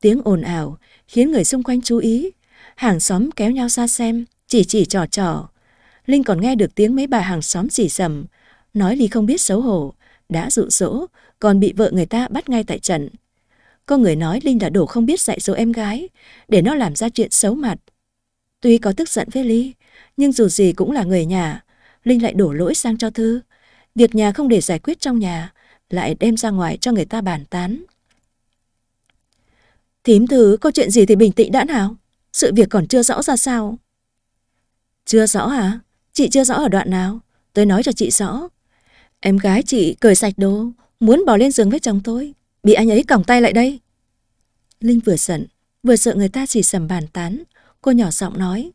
Tiếng ồn ào khiến người xung quanh chú ý. Hàng xóm kéo nhau ra xem, chỉ chỉ trò trò. Linh còn nghe được tiếng mấy bà hàng xóm chỉ sầm, nói Ly không biết xấu hổ, đã dụ dỗ, còn bị vợ người ta bắt ngay tại trận. Có người nói Linh đã đổ không biết dạy dỗ em gái, để nó làm ra chuyện xấu mặt. Tuy có tức giận với Ly, nhưng dù gì cũng là người nhà, Linh lại đổ lỗi sang cho Thư. Việc nhà không để giải quyết trong nhà, lại đem ra ngoài cho người ta bàn tán. Thím thứ có chuyện gì thì bình tĩnh đã nào, sự việc còn chưa rõ ra sao. Chưa rõ hả? Chị chưa rõ ở đoạn nào? Tôi nói cho chị rõ. Em gái chị cởi sạch đồ, muốn bỏ lên giường với chồng tôi, bị anh ấy còng tay lại đây. Linh vừa giận, vừa sợ người ta chỉ sầm bàn tán, cô nhỏ giọng nói.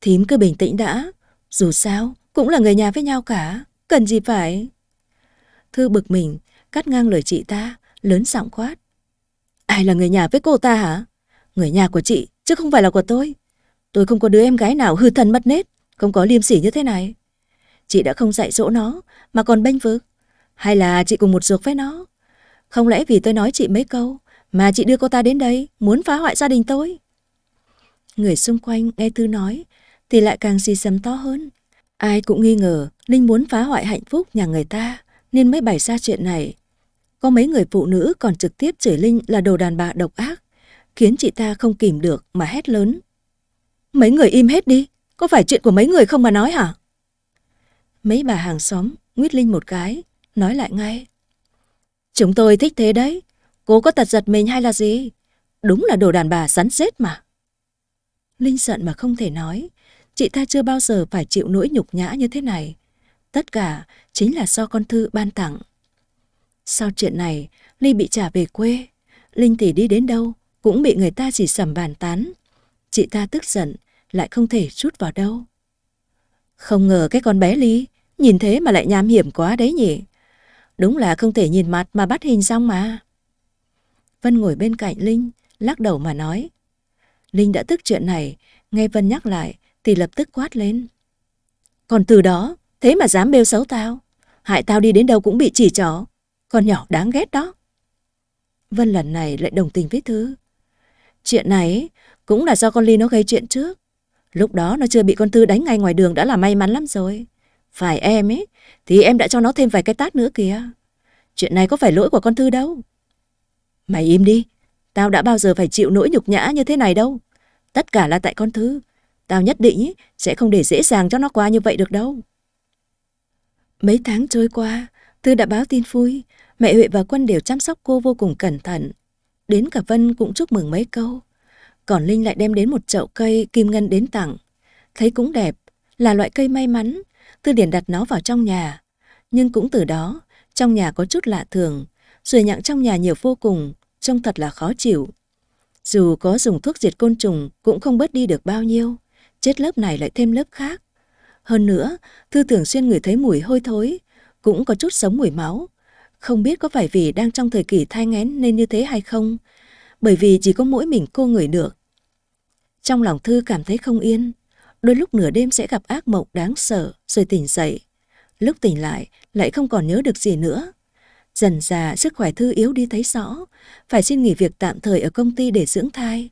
Thím cứ bình tĩnh đã, dù sao cũng là người nhà với nhau cả, cần gì phải... Thư bực mình, cắt ngang lời chị ta, lớn giọng quát. Ai là người nhà với cô ta hả? Người nhà của chị, chứ không phải là của tôi. Tôi không có đứa em gái nào hư thần mất nết, không có liêm sỉ như thế này. Chị đã không dạy dỗ nó, mà còn bênh vực. Hay là chị cùng một ruột với nó? Không lẽ vì tôi nói chị mấy câu, mà chị đưa cô ta đến đây, muốn phá hoại gia đình tôi? Người xung quanh nghe Thư nói, thì lại càng xì xầm to hơn. Ai cũng nghi ngờ Linh muốn phá hoại hạnh phúc nhà người ta nên mới bày ra chuyện này. Có mấy người phụ nữ còn trực tiếp chửi Linh là đồ đàn bà độc ác, khiến chị ta không kìm được mà hét lớn. Mấy người im hết đi, có phải chuyện của mấy người không mà nói hả? Mấy bà hàng xóm nguyết Linh một cái, nói lại ngay. Chúng tôi thích thế đấy, cô có tật giật mình hay là gì? Đúng là đồ đàn bà rắn rết mà. Linh giận mà không thể nói, chị ta chưa bao giờ phải chịu nỗi nhục nhã như thế này. Tất cả chính là do con Thư ban tặng. Sau chuyện này, Ly bị trả về quê. Linh tỷ đi đến đâu cũng bị người ta chỉ sầm bàn tán. Chị ta tức giận, lại không thể rút vào đâu. Không ngờ cái con bé Ly, nhìn thế mà lại nham hiểm quá đấy nhỉ. Đúng là không thể nhìn mặt mà bắt hình xong mà. Vân ngồi bên cạnh Linh, lắc đầu mà nói. Linh đã tức chuyện này, nghe Vân nhắc lại thì lập tức quát lên. Còn từ đó, Thế mà dám bêu xấu tao. Hại tao đi đến đâu cũng bị chỉ trỏ. Con nhỏ đáng ghét đó. Vân lần này lại đồng tình với Thư. Chuyện này cũng là do con Ly nó gây chuyện trước. Lúc đó nó chưa bị con thư đánh ngay ngoài đường đã là may mắn lắm rồi. Phải em ấy, thì em đã cho nó thêm vài cái tát nữa kìa. Chuyện này có phải lỗi của con Thư đâu. Mày im đi, tao đã bao giờ phải chịu nỗi nhục nhã như thế này đâu. Tất cả là tại con Thư. Tao nhất định ý, sẽ không để dễ dàng cho nó qua như vậy được đâu. Mấy tháng trôi qua, thư đã báo tin vui, mẹ Huệ và Quân đều chăm sóc cô vô cùng cẩn thận. Đến cả Vân cũng chúc mừng mấy câu. Còn Linh lại đem đến một chậu cây kim ngân đến tặng. Thấy cũng đẹp, là loại cây may mắn, Tư Điển đặt nó vào trong nhà. Nhưng cũng từ đó, trong nhà có chút lạ thường, rồi nhặng trong nhà nhiều vô cùng, trông thật là khó chịu. Dù có dùng thuốc diệt côn trùng cũng không bớt đi được bao nhiêu, chết lớp này lại thêm lớp khác. Hơn nữa, Thư thường Xuyên ngửi thấy mùi hôi thối, cũng có chút sống mùi máu. Không biết có phải vì đang trong thời kỳ thai nghén nên như thế hay không, bởi vì chỉ có mỗi mình cô người được. Trong lòng Thư cảm thấy không yên, đôi lúc nửa đêm sẽ gặp ác mộng đáng sợ rồi tỉnh dậy. Lúc tỉnh lại, lại không còn nhớ được gì nữa. Dần già sức khỏe Thư yếu đi thấy rõ, phải xin nghỉ việc tạm thời ở công ty để dưỡng thai.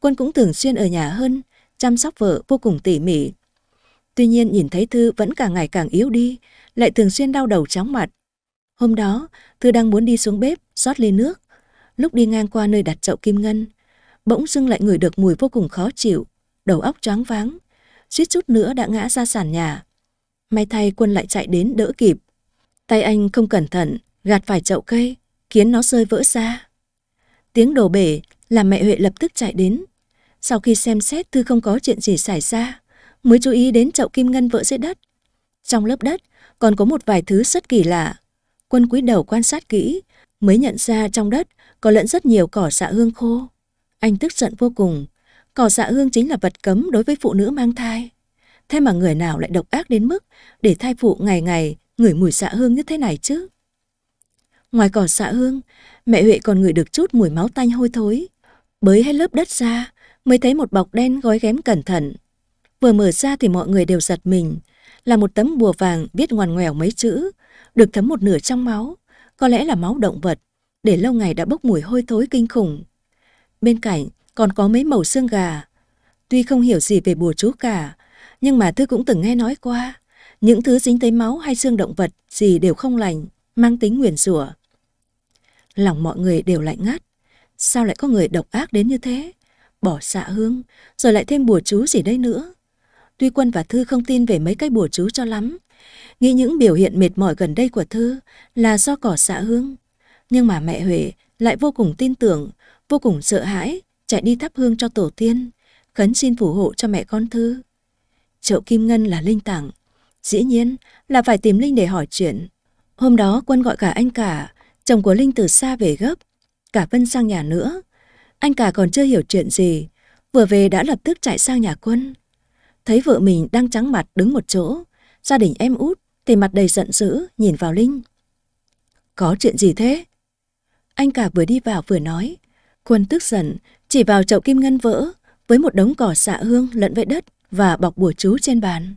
Quân cũng thường xuyên ở nhà hơn, chăm sóc vợ vô cùng tỉ mỉ Tuy nhiên nhìn thấy Thư vẫn càng ngày càng yếu đi, lại thường xuyên đau đầu chóng mặt. Hôm đó, Thư đang muốn đi xuống bếp, rót ly nước. Lúc đi ngang qua nơi đặt chậu kim ngân, bỗng dưng lại ngửi được mùi vô cùng khó chịu, đầu óc choáng váng, suýt chút nữa đã ngã ra sàn nhà. May thay quân lại chạy đến đỡ kịp. Tay anh không cẩn thận, gạt phải chậu cây, khiến nó rơi vỡ ra. Tiếng đổ bể làm mẹ Huệ lập tức chạy đến. Sau khi xem xét Thư không có chuyện gì xảy ra, mới chú ý đến chậu kim ngân vỡ dưới đất. Trong lớp đất còn có một vài thứ rất kỳ lạ. Quân quý đầu quan sát kỹ, mới nhận ra trong đất có lẫn rất nhiều cỏ xạ hương khô. Anh tức giận vô cùng, cỏ xạ hương chính là vật cấm đối với phụ nữ mang thai. Thế mà người nào lại độc ác đến mức để thai phụ ngày ngày ngửi mùi xạ hương như thế này chứ? Ngoài cỏ xạ hương, mẹ Huệ còn ngửi được chút mùi máu tanh hôi thối. Bới hết lớp đất ra, mới thấy một bọc đen gói ghém cẩn thận. Vừa mở ra thì mọi người đều giật mình. Là một tấm bùa vàng biết ngoằn ngoèo mấy chữ, được thấm một nửa trong máu, có lẽ là máu động vật, để lâu ngày đã bốc mùi hôi thối kinh khủng. Bên cạnh còn có mấy mẩu xương gà. Tuy không hiểu gì về bùa chú cả, nhưng mà Thư cũng từng nghe nói qua. Những thứ dính tới máu hay xương động vật gì đều không lành, mang tính nguyền rủa. Lòng mọi người đều lạnh ngắt. Sao lại có người độc ác đến như thế? Bỏ xạ hương, rồi lại thêm bùa chú gì đây nữa? tuy Quân và Thư không tin về mấy cái bùa chú cho lắm. Nghĩ những biểu hiện mệt mỏi gần đây của Thư là do cỏ xạ hương. Nhưng mà mẹ Huệ lại vô cùng tin tưởng, vô cùng sợ hãi, chạy đi thắp hương cho tổ tiên, khấn xin phù hộ cho mẹ con Thư. Chậu Kim Ngân là linh tặng, dĩ nhiên là phải tìm Linh để hỏi chuyện. Hôm đó Quân gọi cả anh cả, chồng của Linh từ xa về gấp, cả Vân sang nhà nữa. Anh cả còn chưa hiểu chuyện gì, vừa về đã lập tức chạy sang nhà Quân thấy vợ mình đang trắng mặt đứng một chỗ, gia đình em út thì mặt đầy giận dữ nhìn vào Linh. Có chuyện gì thế? Anh cả vừa đi vào vừa nói. Quân tức giận chỉ vào chậu kim ngân vỡ với một đống cỏ xạ hương lẫn với đất và bọc bùa chú trên bàn.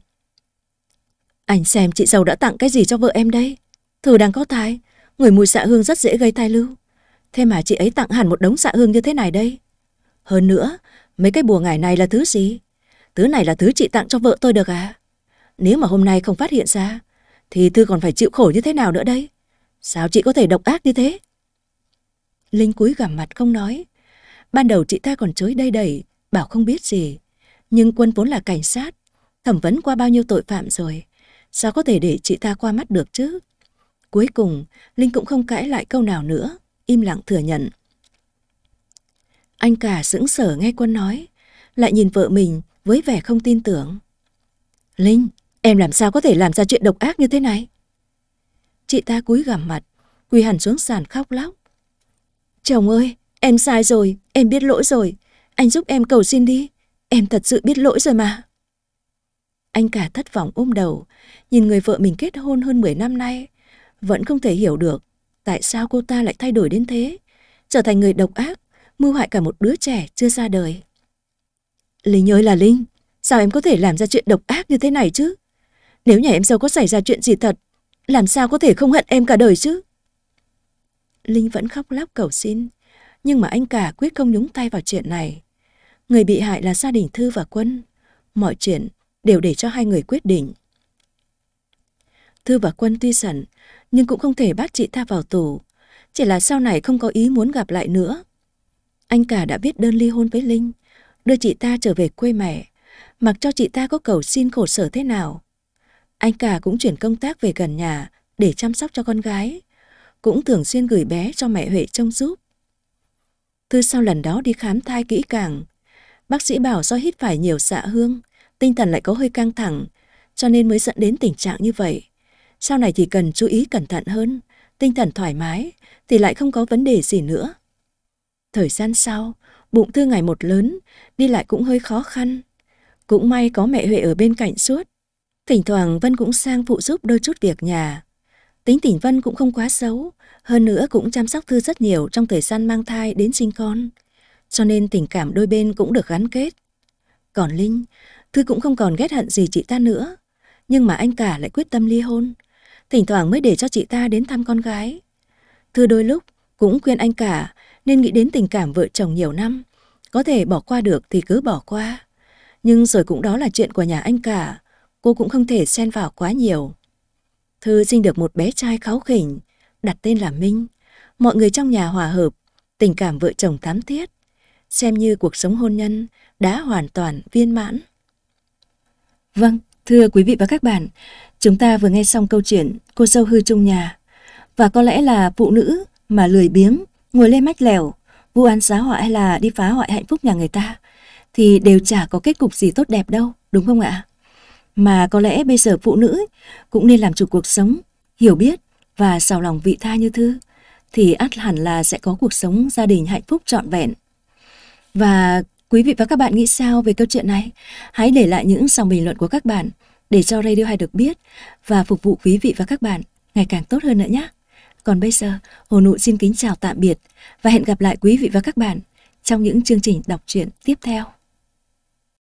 Anh xem chị giàu đã tặng cái gì cho vợ em đây. Thử đang có thai, người mùi xạ hương rất dễ gây thai lưu. Thế mà chị ấy tặng hẳn một đống xạ hương như thế này đây. Hơn nữa, mấy cái bùa ngải này là thứ gì? Thứ này là thứ chị tặng cho vợ tôi được à? Nếu mà hôm nay không phát hiện ra, thì Thư còn phải chịu khổ như thế nào nữa đây? Sao chị có thể độc ác như thế? Linh cúi gằm mặt không nói. Ban đầu chị ta còn chối đây đẩy, bảo không biết gì. Nhưng quân vốn là cảnh sát, thẩm vấn qua bao nhiêu tội phạm rồi. Sao có thể để chị ta qua mắt được chứ? Cuối cùng, Linh cũng không cãi lại câu nào nữa, im lặng thừa nhận. Anh cả sững sờ nghe quân nói, lại nhìn vợ mình với vẻ không tin tưởng. Linh, em làm sao có thể làm ra chuyện độc ác như thế này? Chị ta cúi gằm mặt, quỳ hẳn xuống sàn khóc lóc. Chồng ơi, em sai rồi, em biết lỗi rồi. Anh giúp em cầu xin đi, em thật sự biết lỗi rồi mà. Anh cả thất vọng ôm đầu, nhìn người vợ mình kết hôn hơn 10 năm nay. Vẫn không thể hiểu được tại sao cô ta lại thay đổi đến thế, trở thành người độc ác, mưu hại cả một đứa trẻ chưa ra đời. Linh ơi là Linh, sao em có thể làm ra chuyện độc ác như thế này chứ? Nếu nhà em dâu có xảy ra chuyện gì thật, làm sao có thể không hận em cả đời chứ? Linh vẫn khóc lóc cầu xin, nhưng mà anh cả quyết không nhúng tay vào chuyện này. Người bị hại là gia đình Thư và Quân. Mọi chuyện đều để cho hai người quyết định. Thư và Quân tuy sẵn, nhưng cũng không thể bắt chị ta vào tù. Chỉ là sau này không có ý muốn gặp lại nữa. Anh cả đã viết đơn ly hôn với Linh, đưa chị ta trở về quê mẹ, mặc cho chị ta có cầu xin khổ sở thế nào. Anh cả cũng chuyển công tác về gần nhà để chăm sóc cho con gái, cũng thường xuyên gửi bé cho mẹ Huệ trông giúp. Thư sau lần đó đi khám thai kỹ càng, bác sĩ bảo do hít phải nhiều xạ hương, tinh thần lại có hơi căng thẳng, cho nên mới dẫn đến tình trạng như vậy. Sau này chỉ cần chú ý cẩn thận hơn, tinh thần thoải mái thì lại không có vấn đề gì nữa. Thời gian sau, bụng thư ngày một lớn, đi lại cũng hơi khó khăn. Cũng may có mẹ Huệ ở bên cạnh suốt. Thỉnh thoảng Vân cũng sang phụ giúp đôi chút việc nhà. Tính tỉnh Vân cũng không quá xấu, hơn nữa cũng chăm sóc Thư rất nhiều trong thời gian mang thai đến sinh con. Cho nên tình cảm đôi bên cũng được gắn kết. Còn Linh, Thư cũng không còn ghét hận gì chị ta nữa. Nhưng mà anh cả lại quyết tâm ly hôn. Thỉnh thoảng mới để cho chị ta đến thăm con gái. Thư đôi lúc cũng khuyên anh cả nên nghĩ đến tình cảm vợ chồng nhiều năm. Có thể bỏ qua được thì cứ bỏ qua. Nhưng rồi cũng đó là chuyện của nhà anh cả, cô cũng không thể xen vào quá nhiều. Thư sinh được một bé trai kháu khỉnh, đặt tên là Minh. Mọi người trong nhà hòa hợp, tình cảm vợ chồng thám thiết, xem như cuộc sống hôn nhân đã hoàn toàn viên mãn. Vâng, thưa quý vị và các bạn, chúng ta vừa nghe xong câu chuyện Cô dâu hư trong nhà. Và có lẽ là phụ nữ mà lười biếng ngồi lên mách lèo, vu oan giá họa hay là đi phá hoại hạnh phúc nhà người ta, thì đều chả có kết cục gì tốt đẹp đâu, đúng không ạ? Mà có lẽ bây giờ phụ nữ cũng nên làm chủ cuộc sống, hiểu biết và sầu lòng vị tha như thư, thì ắt hẳn là sẽ có cuộc sống gia đình hạnh phúc trọn vẹn. Và quý vị và các bạn nghĩ sao về câu chuyện này? Hãy để lại những dòng bình luận của các bạn để cho Radio 2 được biết và phục vụ quý vị và các bạn ngày càng tốt hơn nữa nhé. Còn bây giờ, Hồ Nụ xin kính chào tạm biệt và hẹn gặp lại quý vị và các bạn trong những chương trình đọc truyện tiếp theo.